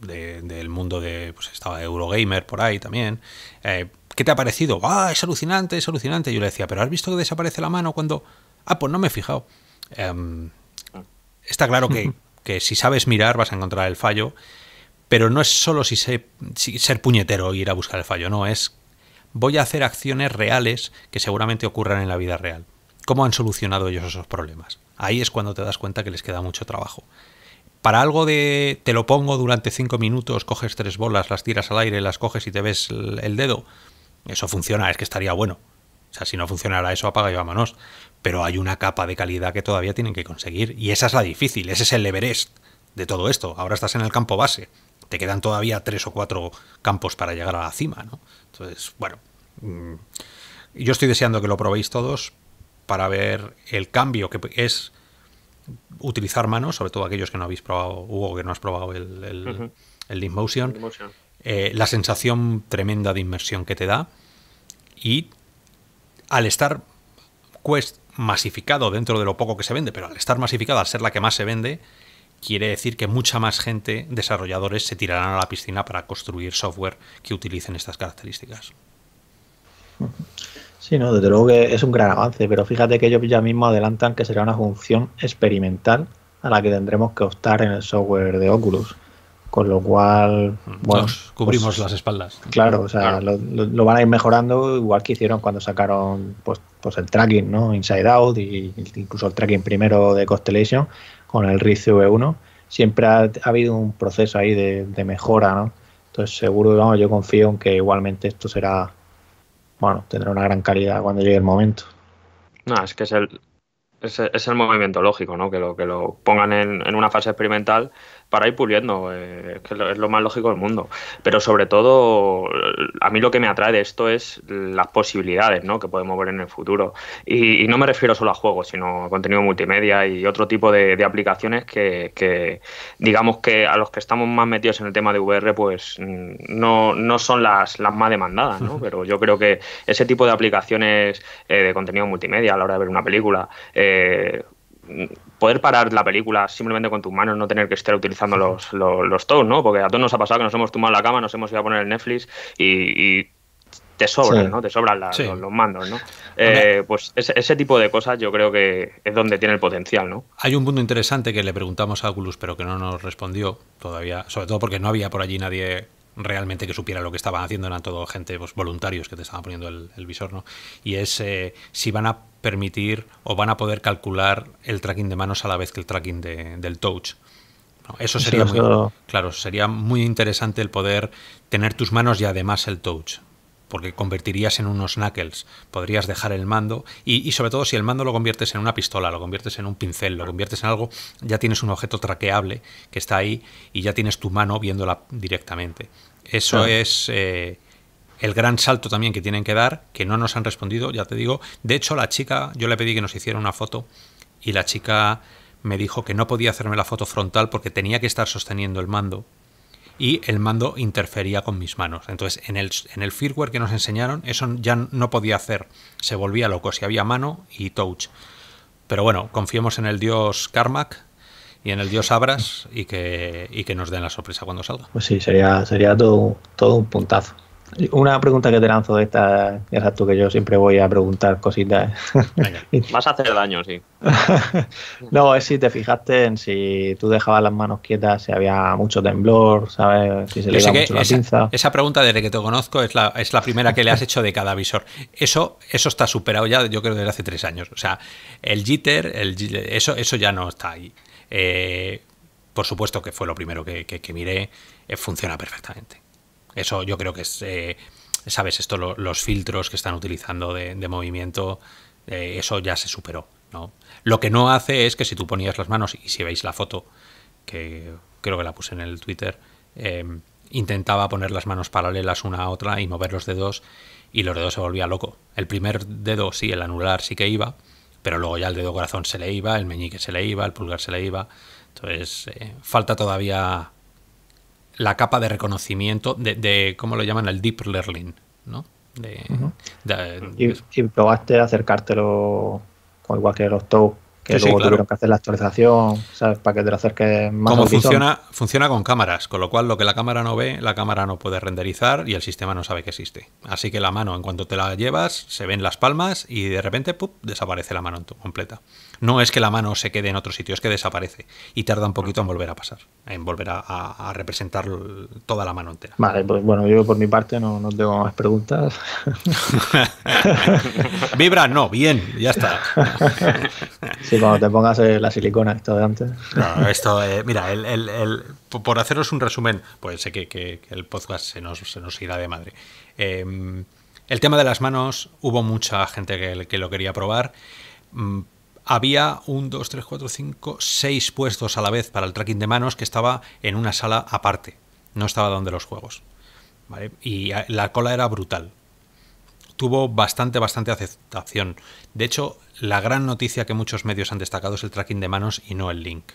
del mundo de, pues estaba Eurogamer por ahí también. Eh, ¿Qué te ha parecido? ¡Ah, es alucinante, es alucinante! Yo le decía, ¿pero has visto que desaparece la mano cuando.? Ah, pues no me he fijado. Em, ah. está claro que, si sabes mirar vas a encontrar el fallo, pero no es solo si, ser puñetero e ir a buscar el fallo, no, es voy a hacer acciones reales que seguramente ocurran en la vida real. ¿Cómo han solucionado ellos esos problemas? Ahí es cuando te das cuenta que les queda mucho trabajo. Para algo de te lo pongo durante cinco minutos, coges tres bolas, las tiras al aire, las coges y te ves el, dedo, eso funciona, es que estaría bueno. O sea, si no funcionara eso, apaga y vámonos pero hay una capa de calidad que todavía tienen que conseguir y esa es la difícil, ese es el Everest de todo esto. Ahora estás en el campo base, te quedan todavía tres o cuatro campos para llegar a la cima, ¿no? Entonces, bueno, mm, yo estoy deseando que lo probéis todos para ver el cambio que es utilizar manos, sobre todo aquellos que no habéis probado, Hugo, que no has probado el, el, eh, la sensación tremenda de inmersión que te da y al estar Quest masificado dentro de lo poco que se vende, pero al estar masificada, al ser la que más se vende, quiere decir que mucha más gente, desarrolladores, se tirarán a la piscina para construir software que utilicen estas características. Sí, no, desde luego que es un gran avance, pero fíjate que ellos ya mismo adelantan que será una función experimental a la que tendremos que optar en el software de Oculus con lo cual bueno, cubrimos pues, las espaldas. Claro, o sea, Lo, van a ir mejorando igual que hicieron cuando sacaron pues, pues el tracking, ¿no? Inside Out y incluso el tracking primero de Constellation con el RIS V1. Siempre ha, habido un proceso ahí de, mejora, ¿no? Entonces seguro, yo confío en que igualmente esto será, bueno, tendrá una gran calidad cuando llegue el momento. No, es que es el, es, el, movimiento lógico, ¿no? Que lo, que lo pongan en, en una fase experimental para ir puliendo, eh, que es lo más lógico del mundo. Pero sobre todo, a mí lo que me atrae de esto es las posibilidades ¿no? que podemos ver en el futuro. Y, no me refiero solo a juegos, sino a contenido multimedia y otro tipo de, aplicaciones que, digamos que a los que estamos más metidos en el tema de VR, pues mm, no, son las, más demandadas, ¿no? Pero yo creo que ese tipo de aplicaciones eh, de contenido multimedia a la hora de ver una película, eh, poder parar la película simplemente con tus manos, no tener que estar utilizando los, los, ¿no? Porque a todos nos ha pasado que nos hemos tumbado la cama, nos hemos ido a poner el Netflix y, te sobran, ¿no? Te sobran los, mandos, ¿no? Eh, pues ese, tipo de cosas yo creo que es donde tiene el potencial, ¿no? Hay un punto interesante que le preguntamos a Oculus, pero que no nos respondió todavía, sobre todo porque no había por allí nadie realmente que supiera lo que estaban haciendo, eran todo gente, pues, voluntarios que te estaban poniendo el, visor, ¿no? Y es eh, si van a permitir o van a poder calcular el tracking de manos a la vez que el tracking del touch. Eso sería muy claro, sería muy interesante el poder tener tus manos y además el touch, porque convertirías en unos knuckles, podrías dejar el mando y, sobre todo si el mando lo conviertes en una pistola, lo conviertes en un pincel, lo conviertes en algo, ya tienes un objeto traqueable que está ahí y ya tienes tu mano viéndola directamente. Eso es eh, el gran salto también que tienen que dar, que no nos han respondido, ya te digo. De hecho, la chica, yo le pedí que nos hiciera una foto y la chica me dijo que no podía hacerme la foto frontal porque tenía que estar sosteniendo el mando y el mando interfería con mis manos. Entonces, en el, en el firmware que nos enseñaron, eso ya no podía hacer. Se volvía loco si había mano y touch. Pero bueno, confiemos en el dios Carmack y en el dios Abras y que, nos den la sorpresa cuando salga. Pues sí, sería, sería todo un puntazo. Una pregunta que te lanzo de esta, es a tú que yo siempre voy a preguntar cositas. vas a hacer daño, sí. no, es si te fijaste en si tú dejabas las manos quietas, si había mucho temblor, ¿sabes? Si se le iba mucho la esa, pinza. Esa pregunta, desde que te conozco, es la, es la primera que le has hecho de cada visor. Eso, eso está superado ya, yo creo, desde hace tres años. O sea, el jitter, el, eso, eso ya no está ahí. Eh, por supuesto que fue lo primero que, que, miré, eh, funciona perfectamente. Eso yo creo que es, eh, sabes, esto, los filtros que están utilizando de, movimiento, eh, eso ya se superó. ¿no? Lo que no hace es que si tú ponías las manos, y si veis la foto, que creo que la puse en el Twitter, em, intentaba poner las manos paralelas una a otra y mover los dedos, y los dedos se volvía loco. El primer dedo, sí, el anular sí que iba, pero luego ya el dedo corazón se le iba, el meñique se le iba, el pulgar se le iba. Entonces, eh, falta todavía la capa de reconocimiento de, de ¿cómo lo llaman? El deep learning, ¿no? De, y, probaste acercártelo con igual que los que luego tuvieron que hacer la actualización, ¿sabes? Para que te lo acerques más. Como funciona, funciona con cámaras, con lo cual lo que la cámara no ve, la cámara no puede renderizar y el sistema no sabe que existe. Así que la mano, en cuanto te la llevas, se ven las palmas y de repente, desaparece la mano completa no es que la mano se quede en otro sitio, es que desaparece y tarda un poquito en volver a pasar, en volver a, representar toda la mano entera. Vale, pues bueno, yo por mi parte no, tengo más preguntas. Vibra, no, bien, ya está. sí, cuando te pongas eh, la silicona, esto de antes. esto, eh, mira, por haceros un resumen, pues sé que, el podcast se nos, se irá de madre. Em, el tema de las manos, hubo mucha gente que lo quería probar. Mm, había un, 2, 3, 4, 5, 6 puestos a la vez para el tracking de manos que estaba en una sala aparte, no estaba donde los juegos. Y la cola era brutal. Tuvo bastante, bastante aceptación. De hecho, la gran noticia que muchos medios han destacado es el tracking de manos y no el link.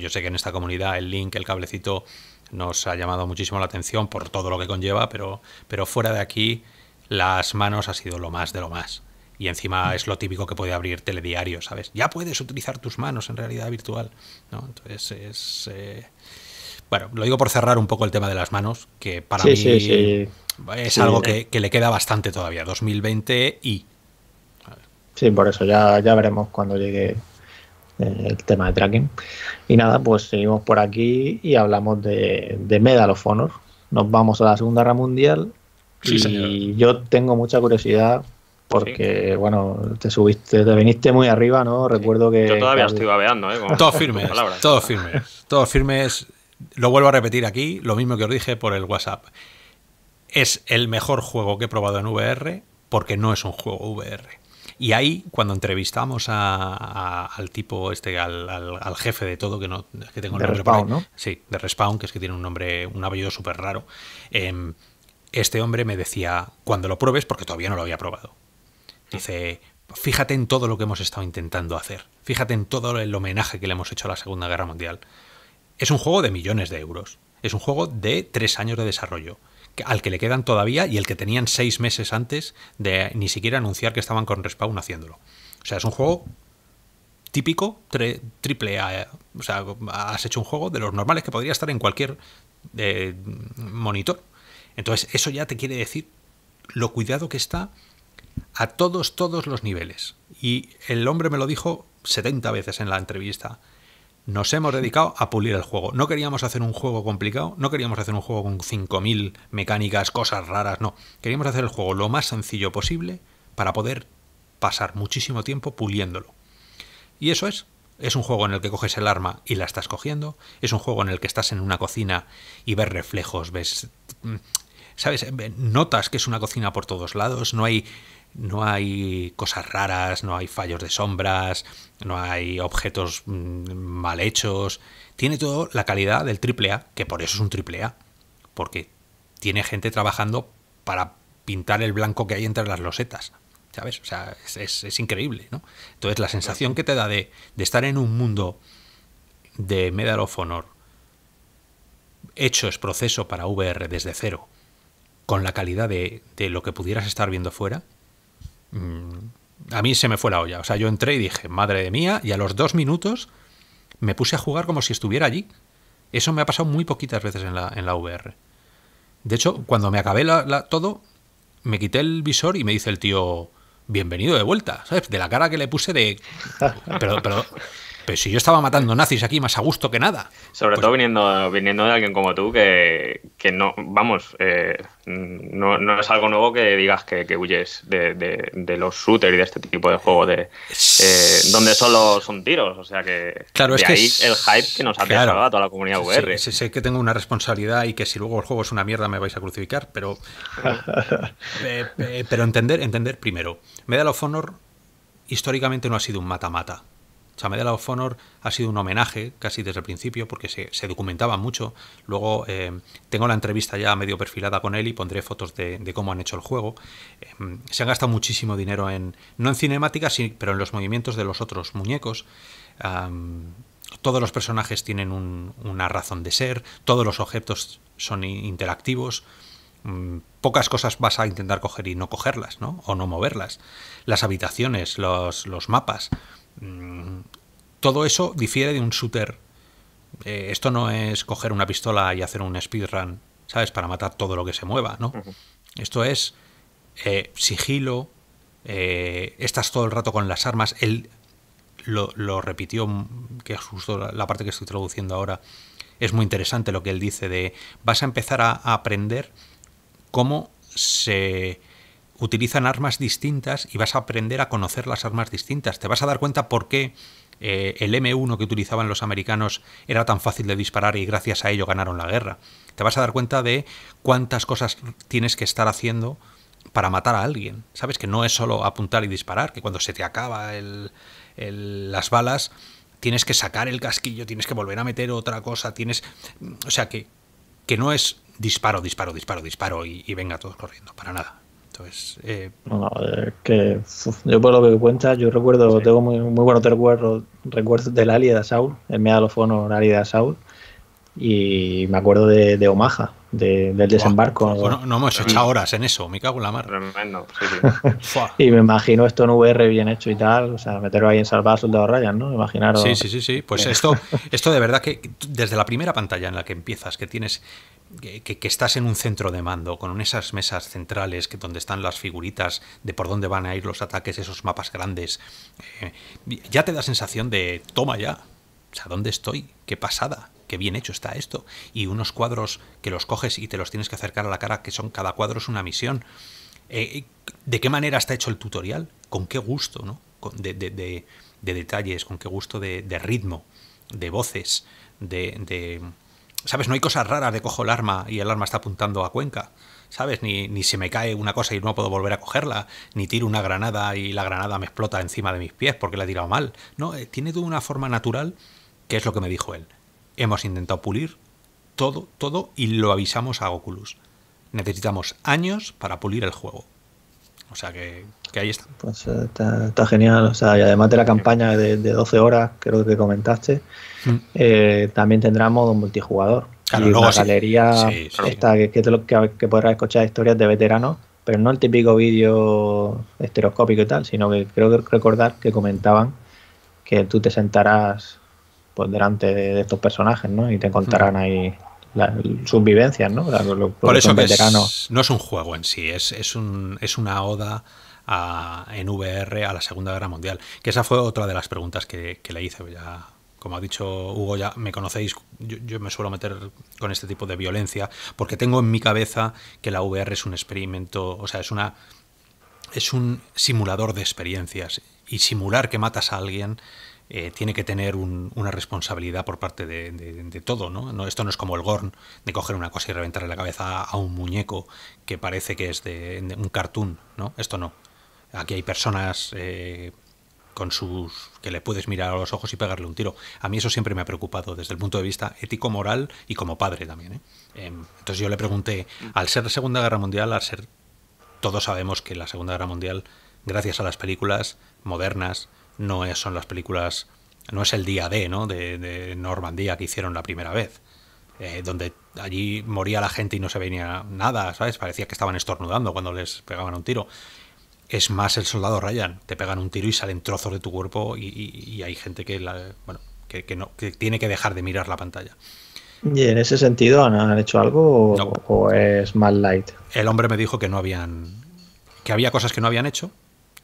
Yo sé que en esta comunidad el link, el cablecito, nos ha llamado muchísimo la atención por todo lo que conlleva, pero, pero fuera de aquí las manos ha sido lo más de lo más. Y encima es lo típico que puede abrir telediario, ¿sabes? Ya puedes utilizar tus manos en realidad virtual, ¿no? Entonces es... Eh, bueno, lo digo por cerrar un poco el tema de las manos, que para mí es algo que, le queda bastante todavía, 2020 y... Sí, por eso ya, ya veremos cuando llegue eh, el tema de tracking. Y nada, pues seguimos por aquí y hablamos de, de of Nos vamos a la Segunda Guerra Mundial y yo tengo mucha curiosidad porque bueno, te subiste, te viniste muy arriba, ¿no? Recuerdo que... Yo todavía estoy babeando, ¿eh? Todo Todos firmes, todos firmes, todos firmes. Lo vuelvo a repetir aquí, lo mismo que os dije por el WhatsApp. Es el mejor juego que he probado en VR porque no es un juego VR. Y ahí, cuando entrevistamos al tipo, este, al, jefe de todo, que no tengo el de Respawn, ¿no? Sí, de Respawn, que es que tiene un nombre, un apellido súper raro. Em, este hombre me decía, cuando lo pruebes, porque todavía no lo había probado. Dice, fíjate en todo lo que hemos estado intentando hacer, fíjate en todo el homenaje que le hemos hecho a la Segunda Guerra Mundial. Es un juego de millones de euros, es un juego de tres años de desarrollo, al que le quedan todavía y el que tenían seis meses antes de ni siquiera anunciar que estaban con Respawn haciéndolo. O sea, es un juego típico, triple A. Eh. O sea, has hecho un juego de los normales que podría estar en cualquier eh, monitor. Entonces, eso ya te quiere decir lo cuidado que está a todos, todos los niveles. Y el hombre me lo dijo 70 veces en la entrevista. Nos hemos dedicado a pulir el juego. No queríamos hacer un juego complicado, no queríamos hacer un juego con 5.000 mecánicas, cosas raras, no. Queríamos hacer el juego lo más sencillo posible para poder pasar muchísimo tiempo puliéndolo. Y eso es. Es un juego en el que coges el arma y la estás cogiendo. Es un juego en el que estás en una cocina y ves reflejos, ves... Mm, ¿Sabes? Notas que es una cocina por todos lados. No hay no hay cosas raras, no hay fallos de sombras, no hay objetos mm, mal hechos. Tiene todo la calidad del triple A, que por eso es un A. porque tiene gente trabajando para pintar el blanco que hay entre las losetas. ¿Sabes? O sea, es, increíble, ¿no? Entonces, la sensación que te da de, de estar en un mundo de Medal of Honor hecho es proceso para VR desde cero, con la calidad de lo que pudieras estar viendo fuera, Mm, a mí se me fue la olla. O sea, yo entré y dije, madre de mía, y a los dos minutos me puse a jugar como si estuviera allí. Eso me ha pasado muy poquitas veces en la, en la VR. De hecho, cuando me acabé todo, me quité el visor y me dice el tío, bienvenido de vuelta, ¿sabes? De la cara que le puse de... Pero, pero pues si yo estaba matando nazis aquí más a gusto que nada. Sobre pues todo viniendo, viniendo de alguien como tú que, que no, vamos, eh, no, es algo nuevo que digas que, huyes de, los shooters y de este tipo de juego de eh, donde solo son tiros. O sea que claro, es que el hype que nos ha claro, a toda la comunidad VR. sé que tengo una responsabilidad y que si luego el juego es una mierda me vais a crucificar, pero, eh, pero entender, entender primero. Medal of Honor históricamente no ha sido un mata-mata. O Medal of Honor ha sido un homenaje casi desde el principio porque se, documentaba mucho. Luego eh, tengo la entrevista ya medio perfilada con él y pondré fotos de, cómo han hecho el juego. Em, se han gastado muchísimo dinero en, no en cinemáticas, pero en los movimientos de los otros muñecos. todos los personajes tienen una razón de ser, todos los objetos son interactivos mm, pocas cosas vas a intentar coger y no cogerlas, ¿no? O no moverlas. Las habitaciones, los, los mapas. Mm, todo eso difiere de un shooter. Eh, esto no es coger una pistola y hacer un speedrun, ¿sabes? Para matar todo lo que se mueva, ¿no? Esto es eh, sigilo, eh, estás todo el rato con las armas. Él lo, repitió, que es justo la parte que estoy traduciendo ahora. Es muy interesante lo que él dice de vas a empezar a aprender cómo se utilizan armas distintas y vas a aprender a conocer las armas distintas. Te vas a dar cuenta por qué eh, el M1 que utilizaban los americanos era tan fácil de disparar y gracias a ello ganaron la guerra. Te vas a dar cuenta de cuántas cosas tienes que estar haciendo para matar a alguien. Sabes que no es solo apuntar y disparar, que cuando se te acaba las balas tienes que sacar el casquillo, tienes que volver a meter otra cosa, tienes... O sea que, que no es disparo, disparo, disparo, disparo y, y venga todos corriendo, para nada eh, es que yo por lo que cuenta, yo recuerdo, tengo muy, muy buenos recuerdos, del Ali de saul el los fondos Honor Ali de Saul y me acuerdo de, Omaha, del desembarco. Pues no, hemos hecho horas en eso, me cago en la mar. y me imagino esto en VR bien hecho y tal, o sea, meterlo ahí en Salvar Soldado Ryan, ¿no? Imaginaros. Sí, sí, sí, sí. Pues eh. esto, esto de verdad que desde la primera pantalla en la que empiezas, que tienes estás en un centro de mando, con esas mesas centrales que donde están las figuritas de por dónde van a ir los ataques, esos mapas grandes, eh, ya te da sensación de toma ya. O sea, ¿dónde estoy? ¡Qué pasada! qué bien hecho está esto. Y unos cuadros que los coges y te los tienes que acercar a la cara, que son cada cuadro es una misión. Eh, eh, ¿De qué manera está hecho el tutorial? ¿Con qué gusto, no? De, detalles, con qué gusto de, ritmo, de voces, de, ¿Sabes? No hay cosas raras de cojo el arma y el arma está apuntando a Cuenca. ¿Sabes? Ni, se me cae una cosa y no puedo volver a cogerla, ni tiro una granada y la granada me explota encima de mis pies porque la he tirado mal. No, eh, tiene toda una forma natural que es lo que me dijo él. Hemos intentado pulir todo, todo y lo avisamos a Oculus. Necesitamos años para pulir el juego. O sea que, ahí está. Pues eh, está, genial. O sea, y además de la campaña de, 12 horas, creo que comentaste, mm. eh, también tendrá modo multijugador. y una galería que, podrás escuchar historias de veteranos pero no el típico vídeo estereoscópico y tal, sino que creo que recordar que comentaban que tú te sentarás pues, delante de, estos personajes, ¿no? Y te contarán ahí sus vivencias, ¿no? Por eso no es un juego en sí, es, es, un, es una oda a, en VR a la Segunda Guerra Mundial. Que esa fue otra de las preguntas que, le hice. Ya, como ha dicho Hugo, ya me conocéis, yo, yo, me suelo meter con este tipo de violencia, porque tengo en mi cabeza que la VR es un experimento, o sea, es una... Es un simulador de experiencias y simular que matas a alguien eh, tiene que tener una responsabilidad por parte de, todo, ¿no? Esto no es como el Gorn de coger una cosa y reventarle la cabeza a un muñeco que parece que es de, un cartoon, ¿no? Esto no. Aquí hay personas eh, con sus que le puedes mirar a los ojos y pegarle un tiro. A mí eso siempre me ha preocupado desde el punto de vista ético, moral y como padre también. ¿eh? Em, entonces yo le pregunté, mm. al ser Segunda Guerra Mundial, al ser todos sabemos que la Segunda Guerra Mundial, gracias a las películas modernas, no es, son las películas, no es el día D, ¿no? De, Normandía que hicieron la primera vez. Eh, donde allí moría la gente y no se venía nada, ¿sabes? Parecía que estaban estornudando cuando les pegaban un tiro. Es más el soldado Ryan, te pegan un tiro y salen trozos de tu cuerpo y, hay gente que, bueno, que, tiene que dejar de mirar la pantalla. ¿Y en ese sentido han hecho algo o, o, es más light? El hombre me dijo que no habían, que había cosas que no habían hecho.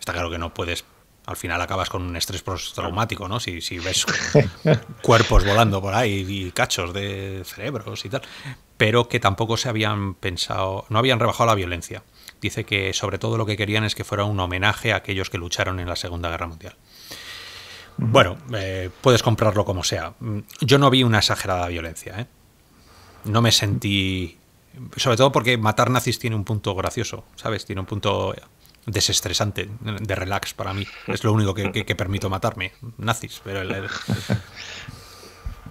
Está claro que no puedes al final acabas con un estrés postraumático, ¿no? Si, ves cuerpos volando por ahí y cachos de cerebros y tal. Pero que tampoco se habían pensado, no habían rebajado la violencia. Dice que sobre todo lo que querían es que fuera un homenaje a aquellos que lucharon en la Segunda Guerra Mundial. Bueno, eh, puedes comprarlo como sea. Mm, yo no vi una exagerada violencia. ¿eh? No me sentí sobre todo porque matar nazis tiene un punto gracioso, ¿sabes? Tiene un punto desestresante, de relax para mí. Es lo único que, permito matarme. Nazis, pero...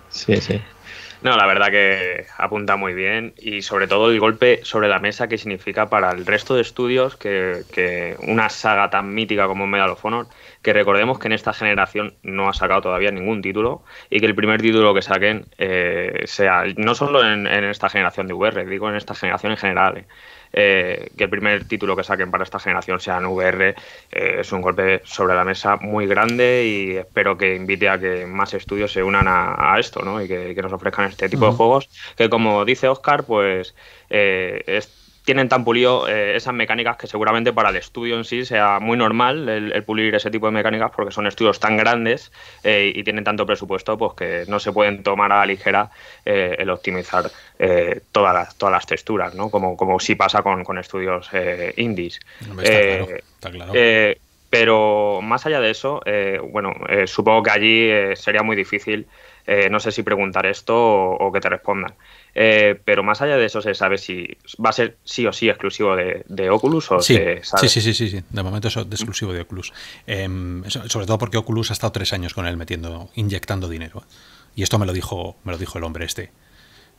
Sí, sí. No, la verdad que apunta muy bien y sobre todo el golpe sobre la mesa que significa para el resto de estudios que, una saga tan mítica como Medal of Honor, que recordemos que en esta generación no ha sacado todavía ningún título y que el primer título que saquen eh, sea, no solo en, esta generación de VR, digo en esta generación en general, eh, eh, que el primer título que saquen para esta generación sea en VR. Eh, es un golpe sobre la mesa muy grande y espero que invite a que más estudios se unan a, esto ¿no? y que, nos ofrezcan este tipo de juegos que, como dice Oscar, pues... Eh, es tienen tan pulido eh, esas mecánicas que seguramente para el estudio en sí sea muy normal el, pulir ese tipo de mecánicas porque son estudios tan grandes eh, y tienen tanto presupuesto pues que no se pueden tomar a la ligera eh, el optimizar todas, las, todas las texturas, ¿no? Como, como sí pasa con, estudios indies. está claro, pero más allá de eso, bueno, supongo que allí sería muy difícil, no sé si preguntar esto o que te respondan. Eh, pero más allá de eso, ¿se sabe si va a ser sí o sí exclusivo de, Oculus? O sí, se sabe? sí, sí, sí, sí, de momento es exclusivo de Oculus. Em, sobre todo porque Oculus ha estado tres años con él metiendo, inyectando dinero. Y esto me lo dijo, me lo dijo el hombre este.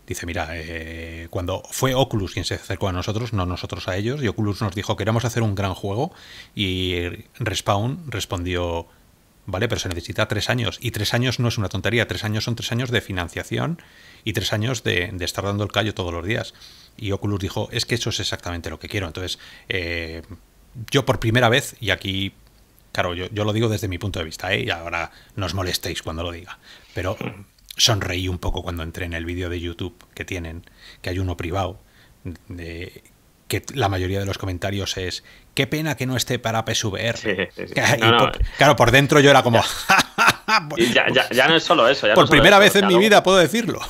Dice, mira, eh, cuando fue Oculus quien se acercó a nosotros, no nosotros a ellos, y Oculus nos dijo, queremos hacer un gran juego, y Respawn respondió, vale, pero se necesita tres años, y tres años no es una tontería, tres años son tres años de financiación y tres años de, estar dando el callo todos los días. Y Oculus dijo, es que eso es exactamente lo que quiero. Entonces, eh, yo por primera vez, y aquí, claro, yo, lo digo desde mi punto de vista, ¿eh? y ahora no os molestéis cuando lo diga, pero sonreí un poco cuando entré en el vídeo de YouTube que tienen, que hay uno privado, que la mayoría de los comentarios es qué pena que no esté para PSVR. claro, por dentro yo era como... ya, pues, ya, no es solo eso. por primera vez en mi vida puedo decirlo.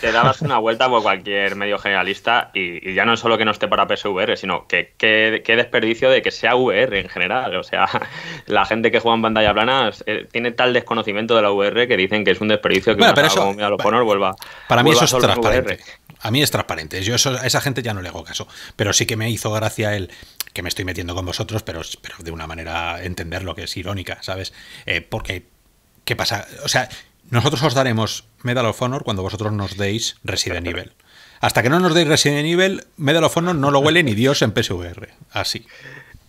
Te dabas una vuelta por cualquier medio generalista y, ya no es solo que no esté para PSVR, sino que qué desperdicio de que sea VR en general. O sea, la gente que juega en pantalla plana eh, tiene tal desconocimiento de la VR que dicen que es un desperdicio que bueno, pero eso, para, vuelva. Para mí eso es transparente. a mí es transparente. Yo a esa gente ya no le hago caso. Pero sí que me hizo gracia el que me estoy metiendo con vosotros, pero, pero de una manera entenderlo, que es irónica, ¿sabes? Eh, porque, ¿qué pasa? O sea, nosotros os daremos Medal of Honor cuando vosotros nos deis Resident Evil. Hasta que no nos deis Resident Evil, Medal of Honor no lo huele ni Dios en PSVR. Así.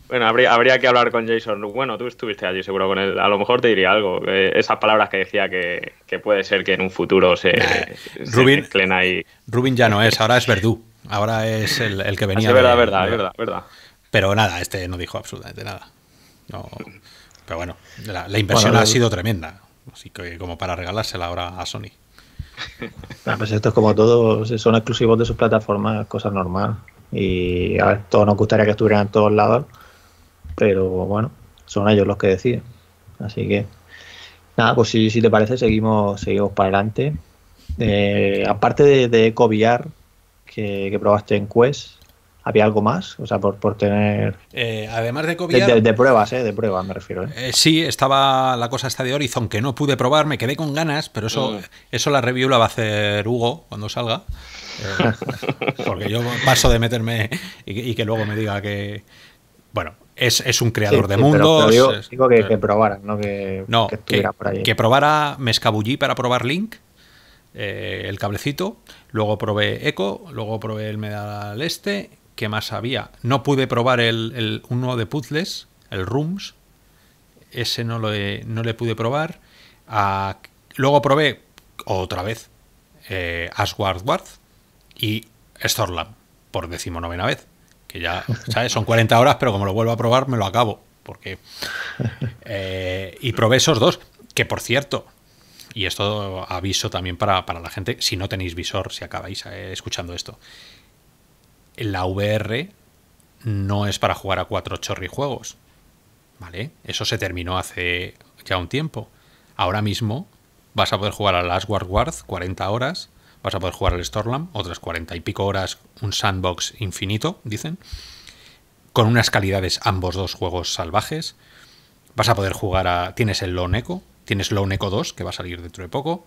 Bueno, habría, que hablar con Jason. Bueno, tú estuviste allí seguro con él. A lo mejor te diría algo. Eh, esas palabras que decía que, puede ser que en un futuro se, Rubin, Rubin ya no es, ahora es Verdú. Ahora es el, que venía. Es verdad, es verdad, es verdad, verdad. Pero nada, este no dijo absolutamente nada. pero bueno, la, inversión ha sido tremenda. Así que como para regalársela ahora a Sony. Ah, pues esto es como todos son exclusivos de sus plataformas, cosa normal. Y a ver, todos nos gustaría que estuvieran en todos lados, pero bueno, son ellos los que deciden. Así que, nada, pues si, si te parece, seguimos, seguimos para adelante. Eh, aparte de, de que, probaste en Quest, ¿Había algo más? O sea, por, tener... Eh, además de COVID. De, pruebas, ¿eh? De pruebas me refiero. ¿eh? ¿eh? sí, estaba la cosa esta de Horizon que no pude probar, me quedé con ganas, pero eso, mm. eso la review la va a hacer Hugo cuando salga. Eh, porque yo paso de meterme y, que luego me diga que... Bueno, es, un creador de mundos. digo, que, probara, no que, no, que probara, me escabullí para probar Link, el cablecito, luego probé Echo, luego probé el Medal Este ¿Qué más había? No pude probar el, uno de puzzles, el Rooms. Ese no, lo no le pude probar. Ah, luego probé otra vez eh, Asward y Storlam, por decimonovena vez. Que ya, ¿sabes? Son 40 horas, pero como lo vuelvo a probar, me lo acabo. Porque. Eh, y probé esos dos. Que por cierto, y esto aviso también para, la gente, si no tenéis visor, si acabáis eh, escuchando esto la VR no es para jugar a cuatro juegos, ¿Vale? Eso se terminó hace ya un tiempo. Ahora mismo vas a poder jugar a Last War Wars 40 horas, vas a poder jugar al Stormland otras 40 y pico horas, un sandbox infinito, dicen, con unas calidades ambos dos juegos salvajes. Vas a poder jugar a... Tienes el Lone Echo, tienes Lone Echo 2, que va a salir dentro de poco,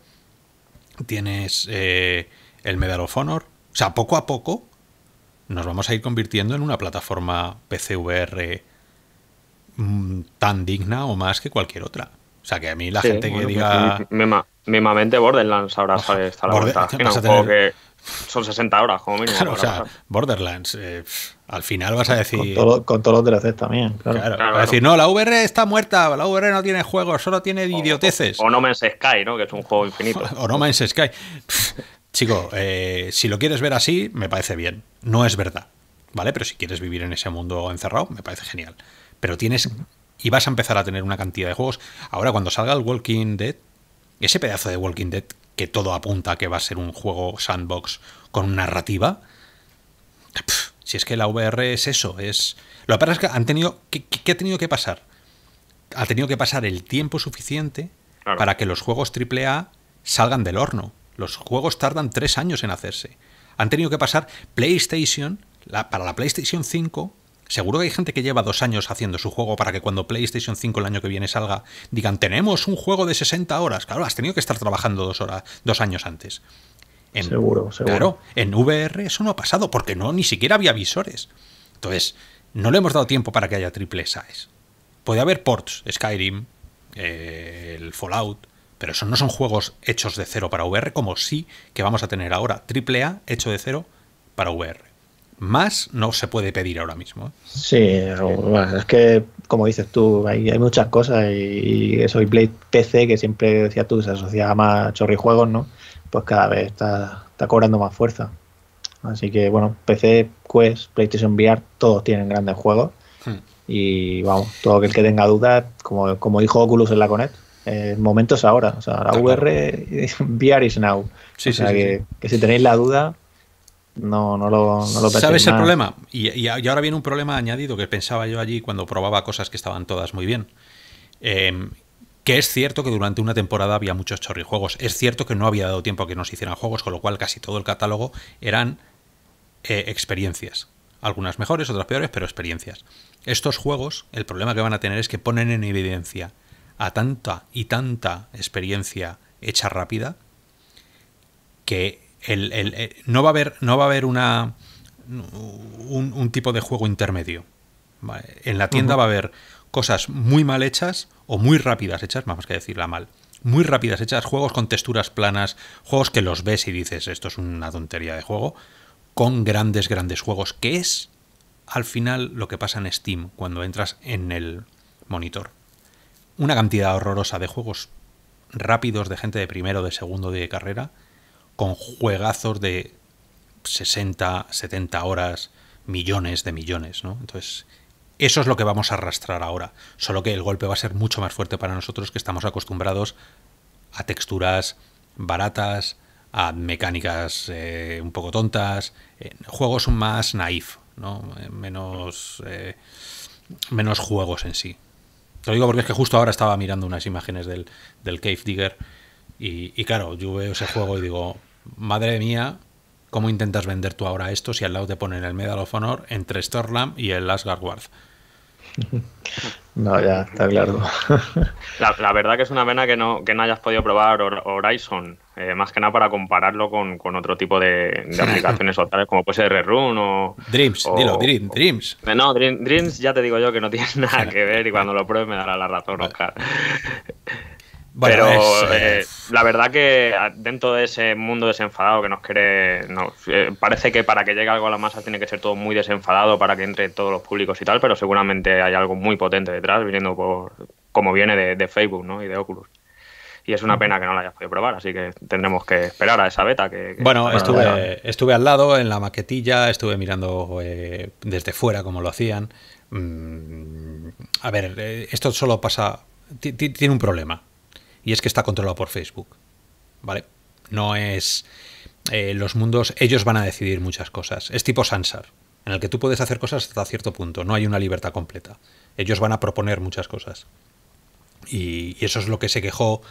tienes eh, el Medal of Honor. O sea, poco a poco nos vamos a ir convirtiendo en una plataforma PCVR mm, tan digna o más que cualquier otra. O sea, que a mí la gente que diga... Pues, Mimamente Borderlands ahora sale esta la que son 60 horas como mínimo. o sea, Borderlands, eh, al final vas a decir... Con, todos los DLC también, claro. claro vas a decir, no, la VR está muerta, la VR no tiene juegos, solo tiene idioteces. O, No Man's Sky, ¿no? Que es un juego infinito. o No Man's Sky chico, eh, si lo quieres ver así, me parece bien. No es verdad, ¿vale? Pero si quieres vivir en ese mundo encerrado, me parece genial. Pero tienes y vas a empezar a tener una cantidad de juegos. Ahora, cuando salga el Walking Dead, ese pedazo de Walking Dead que todo apunta a que va a ser un juego sandbox con narrativa. si es que la VR es eso, es. Lo que pasa es que han tenido. ¿Qué, ha tenido que pasar? Ha tenido que pasar el tiempo suficiente para que los juegos AAA salgan del horno. Los juegos tardan tres años en hacerse. Han tenido que pasar PlayStation, para la PlayStation 5, Seguro que hay gente que lleva dos años haciendo su juego para que cuando PlayStation 5 el año que viene salga digan, tenemos un juego de 60 horas. Claro, has tenido que estar trabajando dos, horas, dos años antes. seguro, seguro. Claro, en VR eso no ha pasado porque no, ni siquiera había visores. Entonces, no le hemos dado tiempo para que haya triple size. Puede haber ports, Skyrim, eh, el Fallout, pero esos no son juegos hechos de cero para VR, como sí que vamos a tener ahora AAA hecho de cero para VR. Más no se puede pedir ahora mismo. ¿eh? Sí, es que, como dices tú, hay, muchas cosas y, eso, y Blade PC, que siempre decía tú, se asociaba más a juegos ¿no? Pues cada vez está, cobrando más fuerza. Así que, bueno, PC, Quest, PlayStation VR, todos tienen grandes juegos. Hmm. Y vamos, todo aquel que tenga dudas, como, dijo Oculus en la Connect, eh, momentos ahora. O sea, la ah, VR, VR is now. o sea, que, si tenéis la duda, no, no lo, no lo ¿Sabes el problema? Y, ahora viene un problema añadido que pensaba yo allí cuando probaba cosas que estaban todas muy bien. Em, que es cierto que durante una temporada había muchos chorrijuegos. Es cierto que no había dado tiempo a que nos hicieran juegos, con lo cual casi todo el catálogo eran eh, experiencias. Algunas mejores, otras peores, pero experiencias. Estos juegos, el problema que van a tener es que ponen en evidencia a tanta y tanta experiencia hecha rápida que eh, no, va a haber, no va a haber una, un, tipo de juego intermedio. En la tienda va a haber cosas muy mal hechas o muy rápidas hechas, vamos que decirla mal, muy rápidas hechas, juegos con texturas planas, juegos que los ves y dices esto es una tontería de juego, con grandes, grandes juegos, que es al final lo que pasa en Steam cuando entras en el monitor una cantidad horrorosa de juegos rápidos de gente de primero, de segundo, de carrera, con juegazos de 60, 70 horas, millones de millones, ¿no? Entonces, eso es lo que vamos a arrastrar ahora. Solo que el golpe va a ser mucho más fuerte para nosotros que estamos acostumbrados a texturas baratas, a mecánicas eh, un poco tontas, eh, juegos más naif, ¿no? Eh, menos, menos juegos en sí lo digo porque es que justo ahora estaba mirando unas imágenes del, del Cave Digger y, claro, yo veo ese juego y digo, madre mía, ¿cómo intentas vender tú ahora esto si al lado te ponen el Medal of Honor entre Storlam y el Asgard Wars? No, ya, está claro. La, verdad que es una pena que no, que no hayas podido probar Horizon, eh, más que nada para compararlo con, otro tipo de, aplicaciones o como puede ser Rerun o... Dreams, dilo, Dreams. No, Dreams ya te digo yo que no tienes nada que ver y cuando lo pruebes me dará la razón, Oscar pero eh, la verdad que dentro de ese mundo desenfadado que nos quiere, eh, parece que para que llegue algo a la masa tiene que ser todo muy desenfadado para que entre todos los públicos y tal, pero seguramente hay algo muy potente detrás, viniendo por como viene de, Facebook ¿no? y de Oculus y es una pena que no la hayas podido probar, así que tendremos que esperar a esa beta. Que, bueno, estuve, al lado en la maquetilla, estuve mirando eh, desde fuera como lo hacían. Mm, a ver, esto solo pasa, tiene un problema y es que está controlado por Facebook. ¿Vale? No es... Eh, los mundos, ellos van a decidir muchas cosas. Es tipo Sansar, en el que tú puedes hacer cosas hasta cierto punto, no hay una libertad completa. Ellos van a proponer muchas cosas. Y, eso es lo que se quejó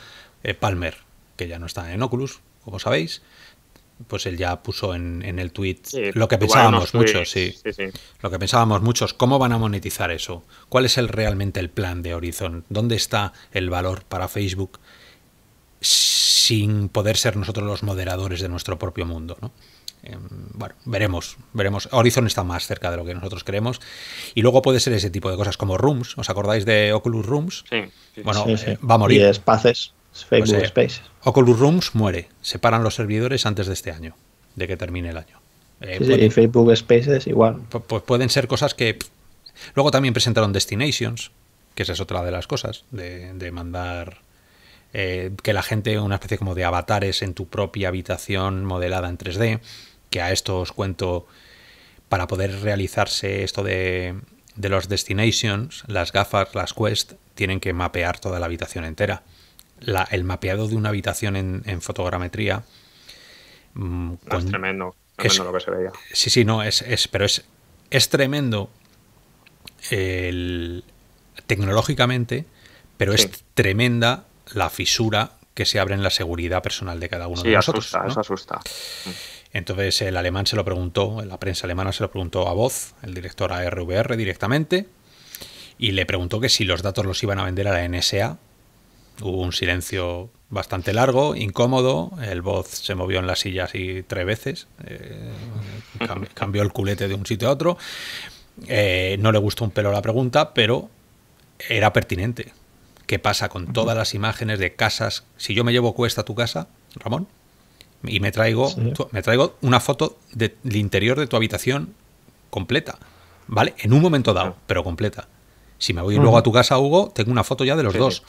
eh, Palmer, que ya no está en Oculus, como sabéis, pues él ya puso en, el tweet lo que pensábamos muchos, Lo que pensábamos muchos, ¿cómo van a monetizar eso? ¿Cuál es el realmente el plan de Horizon? ¿Dónde está el valor para Facebook sin poder ser nosotros los moderadores de nuestro propio mundo, em, Bueno, veremos, veremos. Horizon está más cerca de lo que nosotros creemos. Y luego puede ser ese tipo de cosas como Rooms. ¿Os acordáis de Oculus Rooms? Sí. bueno, va a morir. Y pues Facebook o Oculus Rooms muere. Separan los servidores antes de este año, de que termine el año. sí, eh, y Facebook Spaces igual. Pues pueden ser cosas que... Luego también presentaron Destinations, que esa es otra de las cosas, de, mandar... Eh, que la gente, una especie como de avatares en tu propia habitación modelada en 3D, que a esto os cuento, para poder realizarse esto de, de los destinations, las gafas, las quest, tienen que mapear toda la habitación entera el mapeado de una habitación en, fotogrametría. Mm, es tremendo, lo que se veía. Sí, sí, no, es, pero es, es tremendo tecnológicamente, pero es tremenda la fisura que se abre en la seguridad personal de cada uno de nosotros. Asusta, eso asusta. Entonces el alemán se lo preguntó, la prensa alemana se lo preguntó a Voz, el director a RVR directamente, y le preguntó que si los datos los iban a vender a la NSA Hubo un silencio bastante largo, incómodo. El voz se movió en la silla así tres veces. Eh, cambió, el culete de un sitio a otro. Eh, no le gustó un pelo la pregunta, pero era pertinente. ¿Qué pasa con todas las imágenes de casas? Si yo me llevo cuesta a tu casa, Ramón, y me traigo, me traigo una foto del interior de tu habitación completa, ¿vale? En un momento dado, pero completa. Si me voy luego a tu casa, Hugo, tengo una foto ya de los dos.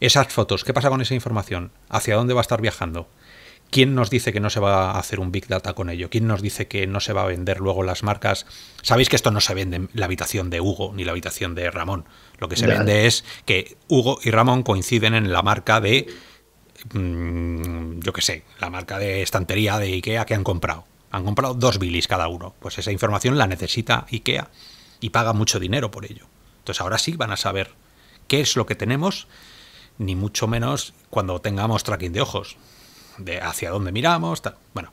Esas fotos, ¿qué pasa con esa información? ¿Hacia dónde va a estar viajando? ¿Quién nos dice que no se va a hacer un big data con ello? ¿Quién nos dice que no se va a vender luego las marcas? Sabéis que esto no se vende en la habitación de Hugo ni la habitación de Ramón. Lo que se vende es que Hugo y Ramón coinciden en la marca de, mm, yo qué sé, la marca de estantería de Ikea que han comprado. Han comprado dos bilis cada uno. Pues esa información la necesita Ikea y paga mucho dinero por ello. Entonces ahora sí van a saber qué es lo que tenemos ni mucho menos cuando tengamos tracking de ojos, de hacia dónde miramos, Bueno,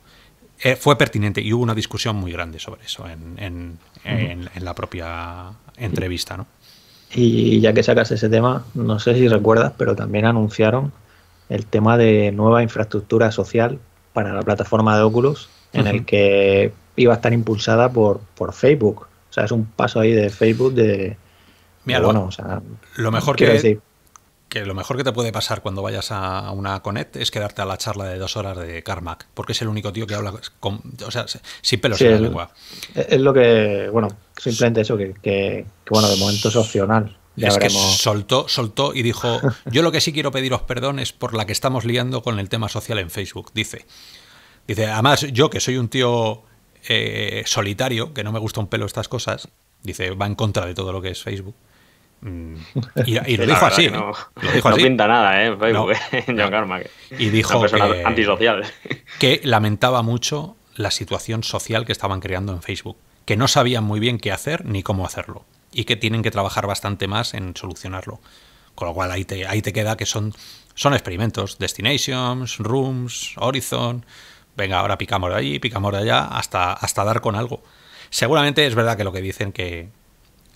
eh, fue pertinente y hubo una discusión muy grande sobre eso en, en, en, la propia entrevista, ¿no? Y ya que sacas ese tema, no sé si recuerdas, pero también anunciaron el tema de nueva infraestructura social para la plataforma de Oculus, en el que iba a estar impulsada por, por Facebook. O sea, es un paso ahí de Facebook de... lo, sea, lo mejor que que lo mejor que te puede pasar cuando vayas a una Connect es quedarte a la charla de dos horas de Carmack, porque es el único tío que habla con, o sin pelos en la lengua. Es lo que, bueno, simplemente eso, que, bueno, de momento es opcional. Ya es que soltó, soltó y dijo, yo lo que sí quiero pediros perdón es por la que estamos liando con el tema social en Facebook, dice. Dice, además yo que soy un tío eh, solitario, que no me gusta un pelo estas cosas, dice, va en contra de todo lo que es Facebook. Mm. Y, lo, dijo así, no, pinta nada, ¿eh? Facebook, Y dijo que, antisocial. que lamentaba mucho la situación social que estaban creando en Facebook, que no sabían muy bien qué hacer ni cómo hacerlo, y que tienen que trabajar bastante más en solucionarlo. Con lo cual ahí te, ahí te queda que son, son experimentos, destinations, rooms, horizon, venga, ahora picamos de allí, picamos de allá, hasta, hasta dar con algo. Seguramente es verdad que lo que dicen que,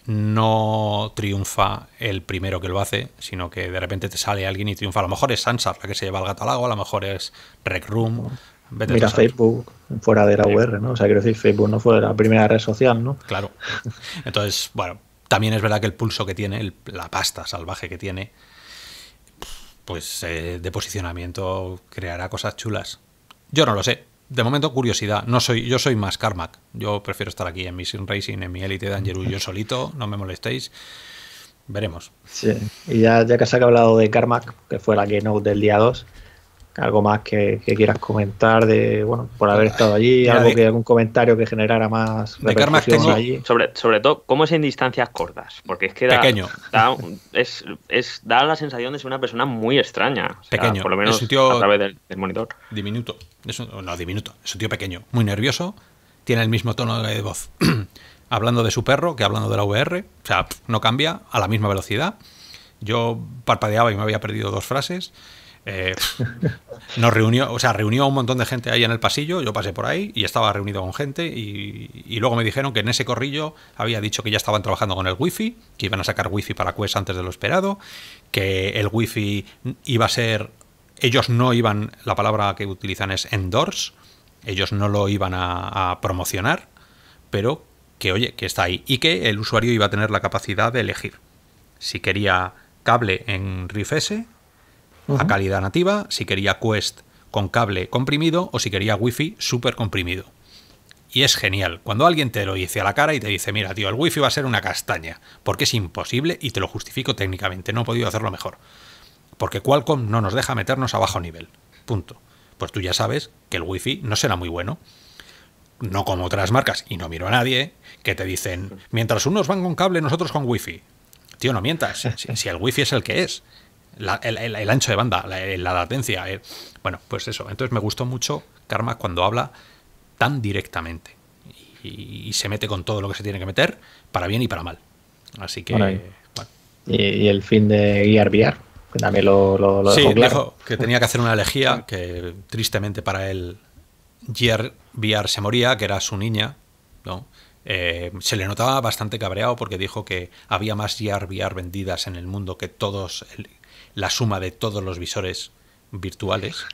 no triunfa el primero que lo hace, sino que de repente te sale alguien y triunfa. A lo mejor es Sansar la que se lleva el gato al agua, a lo mejor es Rec Room. Mira Facebook fuera de la UR, ¿no? O sea, quiero decir, Facebook no fue la primera red social, ¿no? Claro. Entonces, bueno, también es verdad que el pulso que tiene, la pasta salvaje que tiene, pues eh, de posicionamiento creará cosas chulas. Yo no lo sé, de momento curiosidad. No soy, yo soy más Carmack. Yo prefiero estar aquí en Mission Racing, en mi Elite Dangerous, yo solito, no me molestéis. Veremos. Sí, y ya, ya que se ha hablado de Carmack, que fue la keynote del día 2, algo más que, quieras comentar de bueno por haber estado allí algo que algún comentario que generara más repercusión allí sobre sobre todo cómo es en distancias cortas porque es que da, es, da la sensación de ser una persona muy extraña pequeño por lo menos a través del, monitor diminuto no diminuto es tío pequeño muy nervioso tiene el mismo tono de voz hablando de su perro que hablando de la VR o sea no cambia a la misma velocidad yo parpadeaba y me había perdido dos frases eh, nos reunió, o sea, reunió a un montón de gente ahí en el pasillo, yo pasé por ahí y estaba reunido con gente y, luego me dijeron que en ese corrillo había dicho que ya estaban trabajando con el wifi, que iban a sacar wifi para Quest antes de lo esperado, que el wifi iba a ser, ellos no iban, la palabra que utilizan es endorse, ellos no lo iban a, promocionar, pero que oye, que está ahí y que el usuario iba a tener la capacidad de elegir si quería cable en Rift S a calidad nativa, si quería Quest con cable comprimido o si quería Wi-Fi súper comprimido. Y es genial, cuando alguien te lo dice a la cara y te dice, mira, tío, el wifi va a ser una castaña, porque es imposible y te lo justifico técnicamente, no he podido hacerlo mejor. Porque Qualcomm no nos deja meternos a bajo nivel. Punto. Pues tú ya sabes que el Wi-Fi no será muy bueno. No como otras marcas, y no miro a nadie, que te dicen, mientras unos van con cable, nosotros con wifi. Tío, no mientas, si, si el wifi es el que es el, ancho de banda, la, latencia. Eh. bueno, pues eso. Entonces me gustó mucho Karma cuando habla tan directamente y, se mete con todo lo que se tiene que meter, para bien y para mal. Así que. Y, el fin de Guiar VR, que también lo, lo, sí, Dijo que tenía que hacer una elegía, que tristemente para él Gear VR se moría, que era su niña, ¿no? Eh, se le notaba bastante cabreado porque dijo que había más Gear VR vendidas en el mundo que todos, la suma de todos los visores virtuales.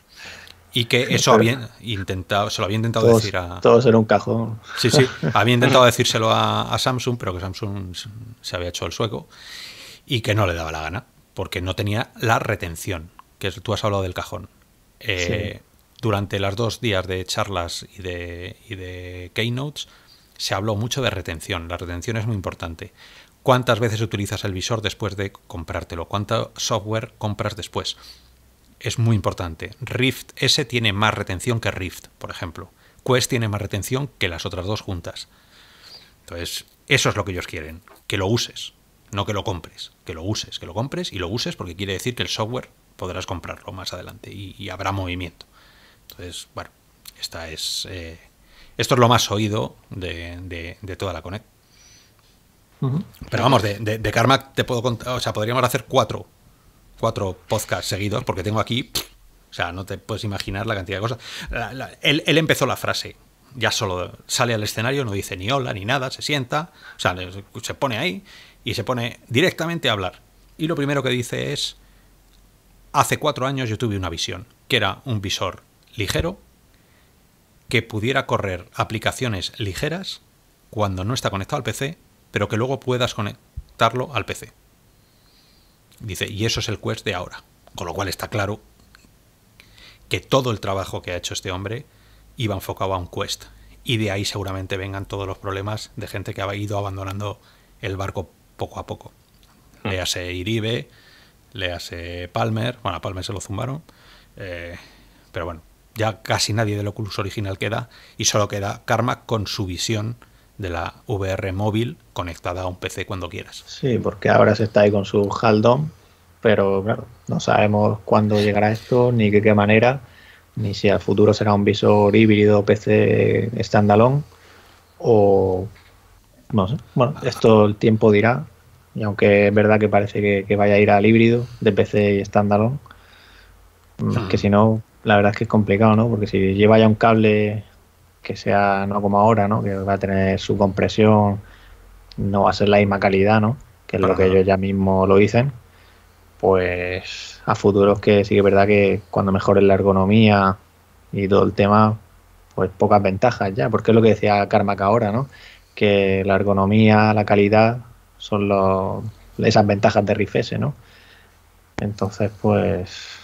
Y que eso había intentado, se lo había intentado decir a. Todos en un cajón. Sí, sí. Había intentado decírselo a, Samsung, pero que Samsung se había hecho el sueco y que no le daba la gana, porque no tenía la retención, que tú has hablado del cajón. Eh, durante los dos días de charlas y de, y de keynotes se habló mucho de retención. La retención es muy importante cuántas veces utilizas el visor después de comprártelo, cuánto software compras después. Es muy importante. Rift S tiene más retención que Rift, por ejemplo. Quest tiene más retención que las otras dos juntas. Entonces, eso es lo que ellos quieren, que lo uses, no que lo compres, que lo uses, que lo compres y lo uses porque quiere decir que el software podrás comprarlo más adelante y, habrá movimiento. Entonces, bueno, esta es, eh, esto es lo más oído de, de toda la Connect. Pero vamos, de, de, Karma te puedo contar, o sea, podríamos hacer cuatro, cuatro podcasts seguidos, porque tengo aquí, o sea, no te puedes imaginar la cantidad de cosas. él, él, empezó la frase, ya solo sale al escenario, no dice ni hola ni nada, se sienta, o sea, se pone ahí y se pone directamente a hablar. Y lo primero que dice es, hace cuatro años yo tuve una visión, que era un visor ligero que pudiera correr aplicaciones ligeras cuando no está conectado al PC pero que luego puedas conectarlo al PC. Dice, y eso es el Quest de ahora. Con lo cual está claro que todo el trabajo que ha hecho este hombre iba enfocado a un Quest. Y de ahí seguramente vengan todos los problemas de gente que ha ido abandonando el barco poco a poco. Hmm. Le Iribe, léase Palmer, bueno, a Palmer se lo zumbaron, eh, pero bueno, ya casi nadie del Oculus original queda y solo queda Karma con su visión de la VR móvil conectada a un PC cuando quieras. Sí, porque ahora se está ahí con su Haldon, pero no sabemos cuándo llegará esto, ni de qué manera, ni si al futuro será un visor híbrido PC standalone o no sé. Bueno, esto el tiempo dirá, y aunque es verdad que parece que, vaya a ir al híbrido de PC y standalone, mm, que hmm. si no, la verdad es que es complicado, ¿no? Porque si lleva ya un cable que sea no como ahora, ¿no? Que va a tener su compresión, no va a ser la misma calidad, ¿no? Que es lo que ellos ya mismo lo dicen. Pues a futuro que sí que es verdad que cuando mejoren la ergonomía y todo el tema, pues pocas ventajas ya, porque es lo que decía Carmack ahora, ¿no? Que la ergonomía, la calidad son los, esas ventajas de Riff ¿no? Entonces, pues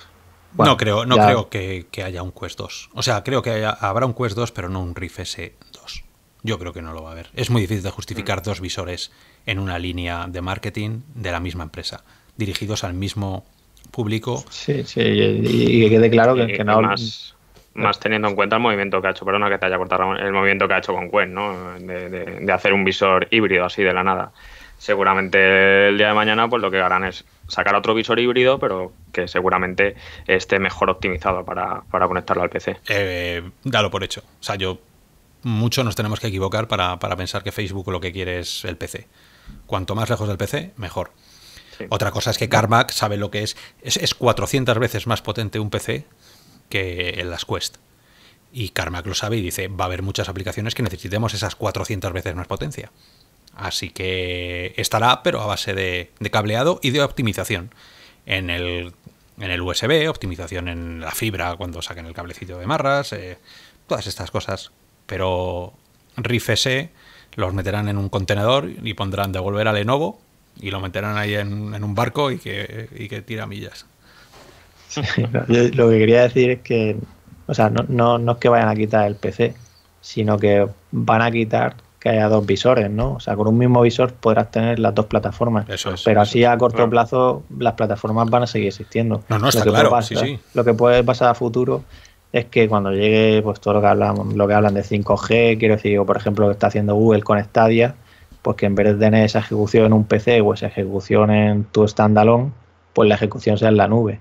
no creo, no creo que, haya un Quest 2. O sea, creo que habrá un Quest 2, pero no un Rift S2. Yo creo que no lo va a haber. Es muy difícil de justificar mm. dos visores en una línea de marketing de la misma empresa, dirigidos al mismo público. Sí, sí, y, que quede claro que, nada Más, más teniendo en cuenta el movimiento que ha hecho, perdona que te haya cortado, el movimiento que ha hecho con Quest, ¿no? De, hacer un visor híbrido así de la nada seguramente el día de mañana pues lo que harán es sacar otro visor híbrido, pero que seguramente esté mejor optimizado para, conectarlo al PC. Eh, eh, dalo por hecho. O sea, yo mucho nos tenemos que equivocar para, pensar que Facebook lo que quiere es el PC. Cuanto más lejos del PC, mejor. Otra cosa es que Carmack sabe lo que es. es. es. 400 veces más potente un PC que en las Quest. Y Carmack lo sabe y dice, va a haber muchas aplicaciones que necesitemos esas 400 veces más potencia. Así que estará, pero a base de, cableado y de optimización. En el, USB, optimización en la fibra cuando saquen el cablecito de marras, eh, todas estas cosas. Pero RIFSE los meterán en un contenedor y pondrán de volver a Lenovo y lo meterán ahí en, un barco y que, y tira millas. lo que quería decir es que, o sea, no, no es que vayan a quitar el PC, sino que van a quitar que haya dos visores, ¿no? O sea, con un mismo visor podrás tener las dos plataformas. Eso pero así a corto plazo las plataformas van a seguir existiendo. No, no, está lo que claro. Lo que puede pasar a futuro es que cuando llegue, pues todo lo que hablan, lo que hablan de 5G, quiero decir, por ejemplo, lo que está haciendo Google con Stadia, pues que en vez de tener esa ejecución en un PC o esa pues ejecución en tu standalone, pues la ejecución sea en la nube.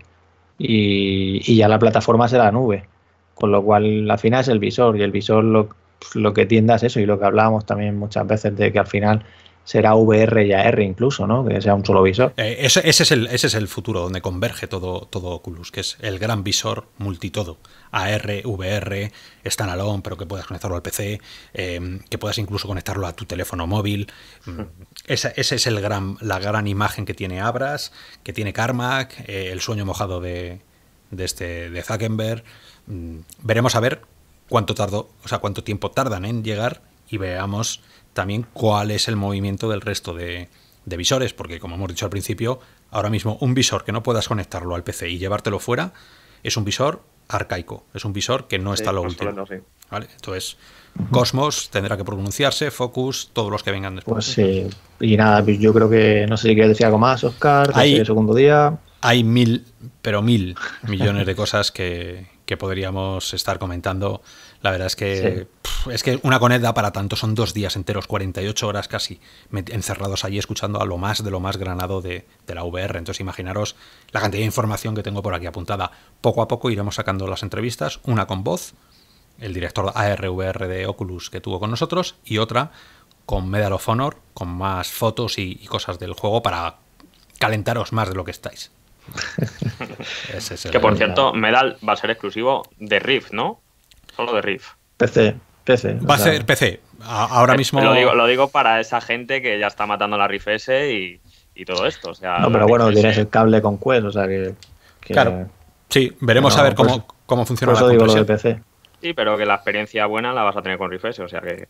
Y, ya la plataforma será la nube. Con lo cual, al final es el visor, y el visor lo, pues, lo que tiendas eso y lo que hablábamos también muchas veces de que al final será VR y AR incluso, ¿no? Que sea un solo visor. Eh, ese, es el, ese es el futuro donde converge todo, todo Oculus, que es el gran visor multitodo. AR, VR, standalone, pero que puedas conectarlo al PC, em, que puedas incluso conectarlo a tu teléfono móvil. Mm, esa, es el gran, la gran imagen que tiene Abras, que tiene Carmack, eh, el sueño mojado de, este, de Zuckerberg. Mm, veremos a ver cuánto o sea, cuánto tiempo tardan en llegar y veamos también cuál es el movimiento del resto de, visores, porque como hemos dicho al principio, ahora mismo un visor que no puedas conectarlo al PC y llevártelo fuera es un visor arcaico, es un visor que no está lo último. Entonces, Cosmos tendrá que pronunciarse, Focus, todos los que vengan después. Pues sí, eh, y nada, pues yo creo que no sé si quieres decir algo más, Oscar, hay, el segundo día. Hay mil, pero mil millones de cosas que, que podríamos estar comentando. La verdad es que es que una coneda para tanto son dos días enteros, 48 horas casi, encerrados allí escuchando a lo más de lo más granado de, la VR. Entonces imaginaros la cantidad de información que tengo por aquí apuntada. Poco a poco iremos sacando las entrevistas, una con voz, el director ARVR de Oculus que tuvo con nosotros, y otra con Medal of Honor, con más fotos y cosas del juego para calentaros más de lo que estáis. que por cierto, Medal va a ser exclusivo de Rift, ¿no? Solo de Rift. PC, PC. Va a ser PC. ahora eh, mismo. Lo digo, lo digo para esa gente que ya está matando la Rift S y, todo esto. no, pero bueno, tienes el cable con Quest, o sea que. Claro. Sí, veremos a ver cómo, funciona eso la digo lo PC. Sí, pero que la experiencia buena la vas a tener con Rift S, o sea que.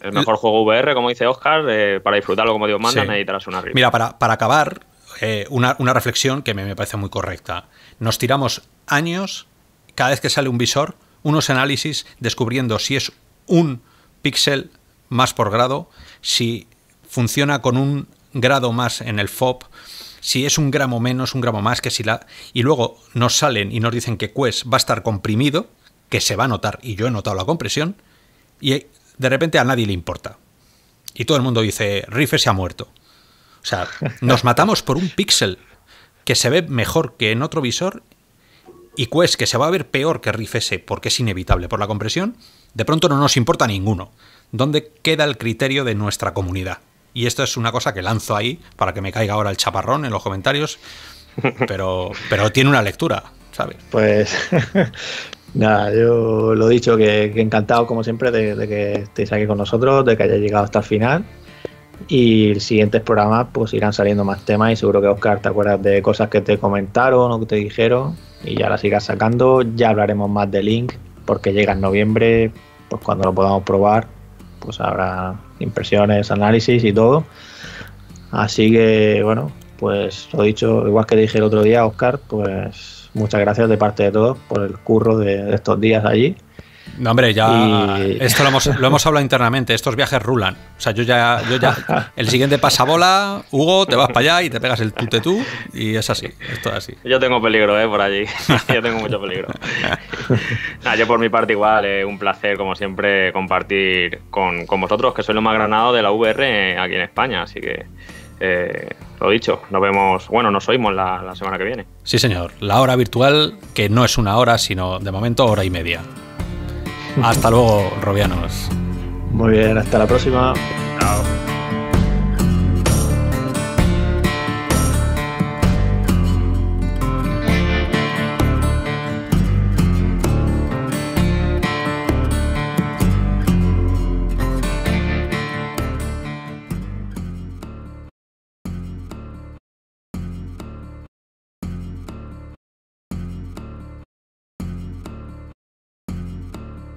El mejor juego VR, como dice Oscar, eh, para disfrutarlo como Dios manda, necesitarás una Rift. Mira, para, para acabar, eh, una, reflexión que me, parece muy correcta. Nos tiramos años, cada vez que sale un visor, unos análisis descubriendo si es un píxel más por grado, si funciona con un grado más en el FOB, si es un gramo menos, un gramo más, que si la... Y luego nos salen y nos dicen que Quest va a estar comprimido, que se va a notar, y yo he notado la compresión, y de repente a nadie le importa. Y todo el mundo dice, Rife se ha muerto. O sea, nos matamos por un píxel que se ve mejor que en otro visor y Quest, que se va a ver peor que Riff S porque es inevitable por la compresión, de pronto no nos importa ninguno. ¿Dónde queda el criterio de nuestra comunidad? Y esto es una cosa que lanzo ahí para que me caiga ahora el chaparrón en los comentarios, pero, pero tiene una lectura, ¿sabes? Pues nada, yo lo he dicho, que, encantado como siempre de, de que estéis aquí con nosotros, de que hayáis llegado hasta el final y el siguientes programas pues irán saliendo más temas y seguro que Oscar te acuerdas de cosas que te comentaron o que te dijeron y ya las sigas sacando. Ya hablaremos más de Link porque llega en noviembre, pues cuando lo podamos probar, pues habrá impresiones, análisis y todo. Así que bueno, pues lo dicho, igual que dije el otro día, Oscar, pues muchas gracias de parte de todos por el curro de estos días allí no, hombre, ya. Esto lo hemos, lo hemos, hablado internamente. Estos viajes rulan. O sea, yo ya. Yo ya el siguiente pasabola, Hugo, te vas para allá y te pegas el tute tú. Y es así. es todo así. Yo tengo peligro, ¿eh? Por allí. yo tengo mucho peligro. yo por mi parte, igual. Eh, un placer, como siempre, compartir con, vosotros, que soy lo más granado de la VR aquí en España. Así que. Eh, lo dicho, nos vemos, bueno, nos oímos la, la semana que viene. Sí, señor, la hora virtual, que no es una hora, sino de momento hora y media. Hasta luego, robianos. Muy bien, hasta la próxima. Chao.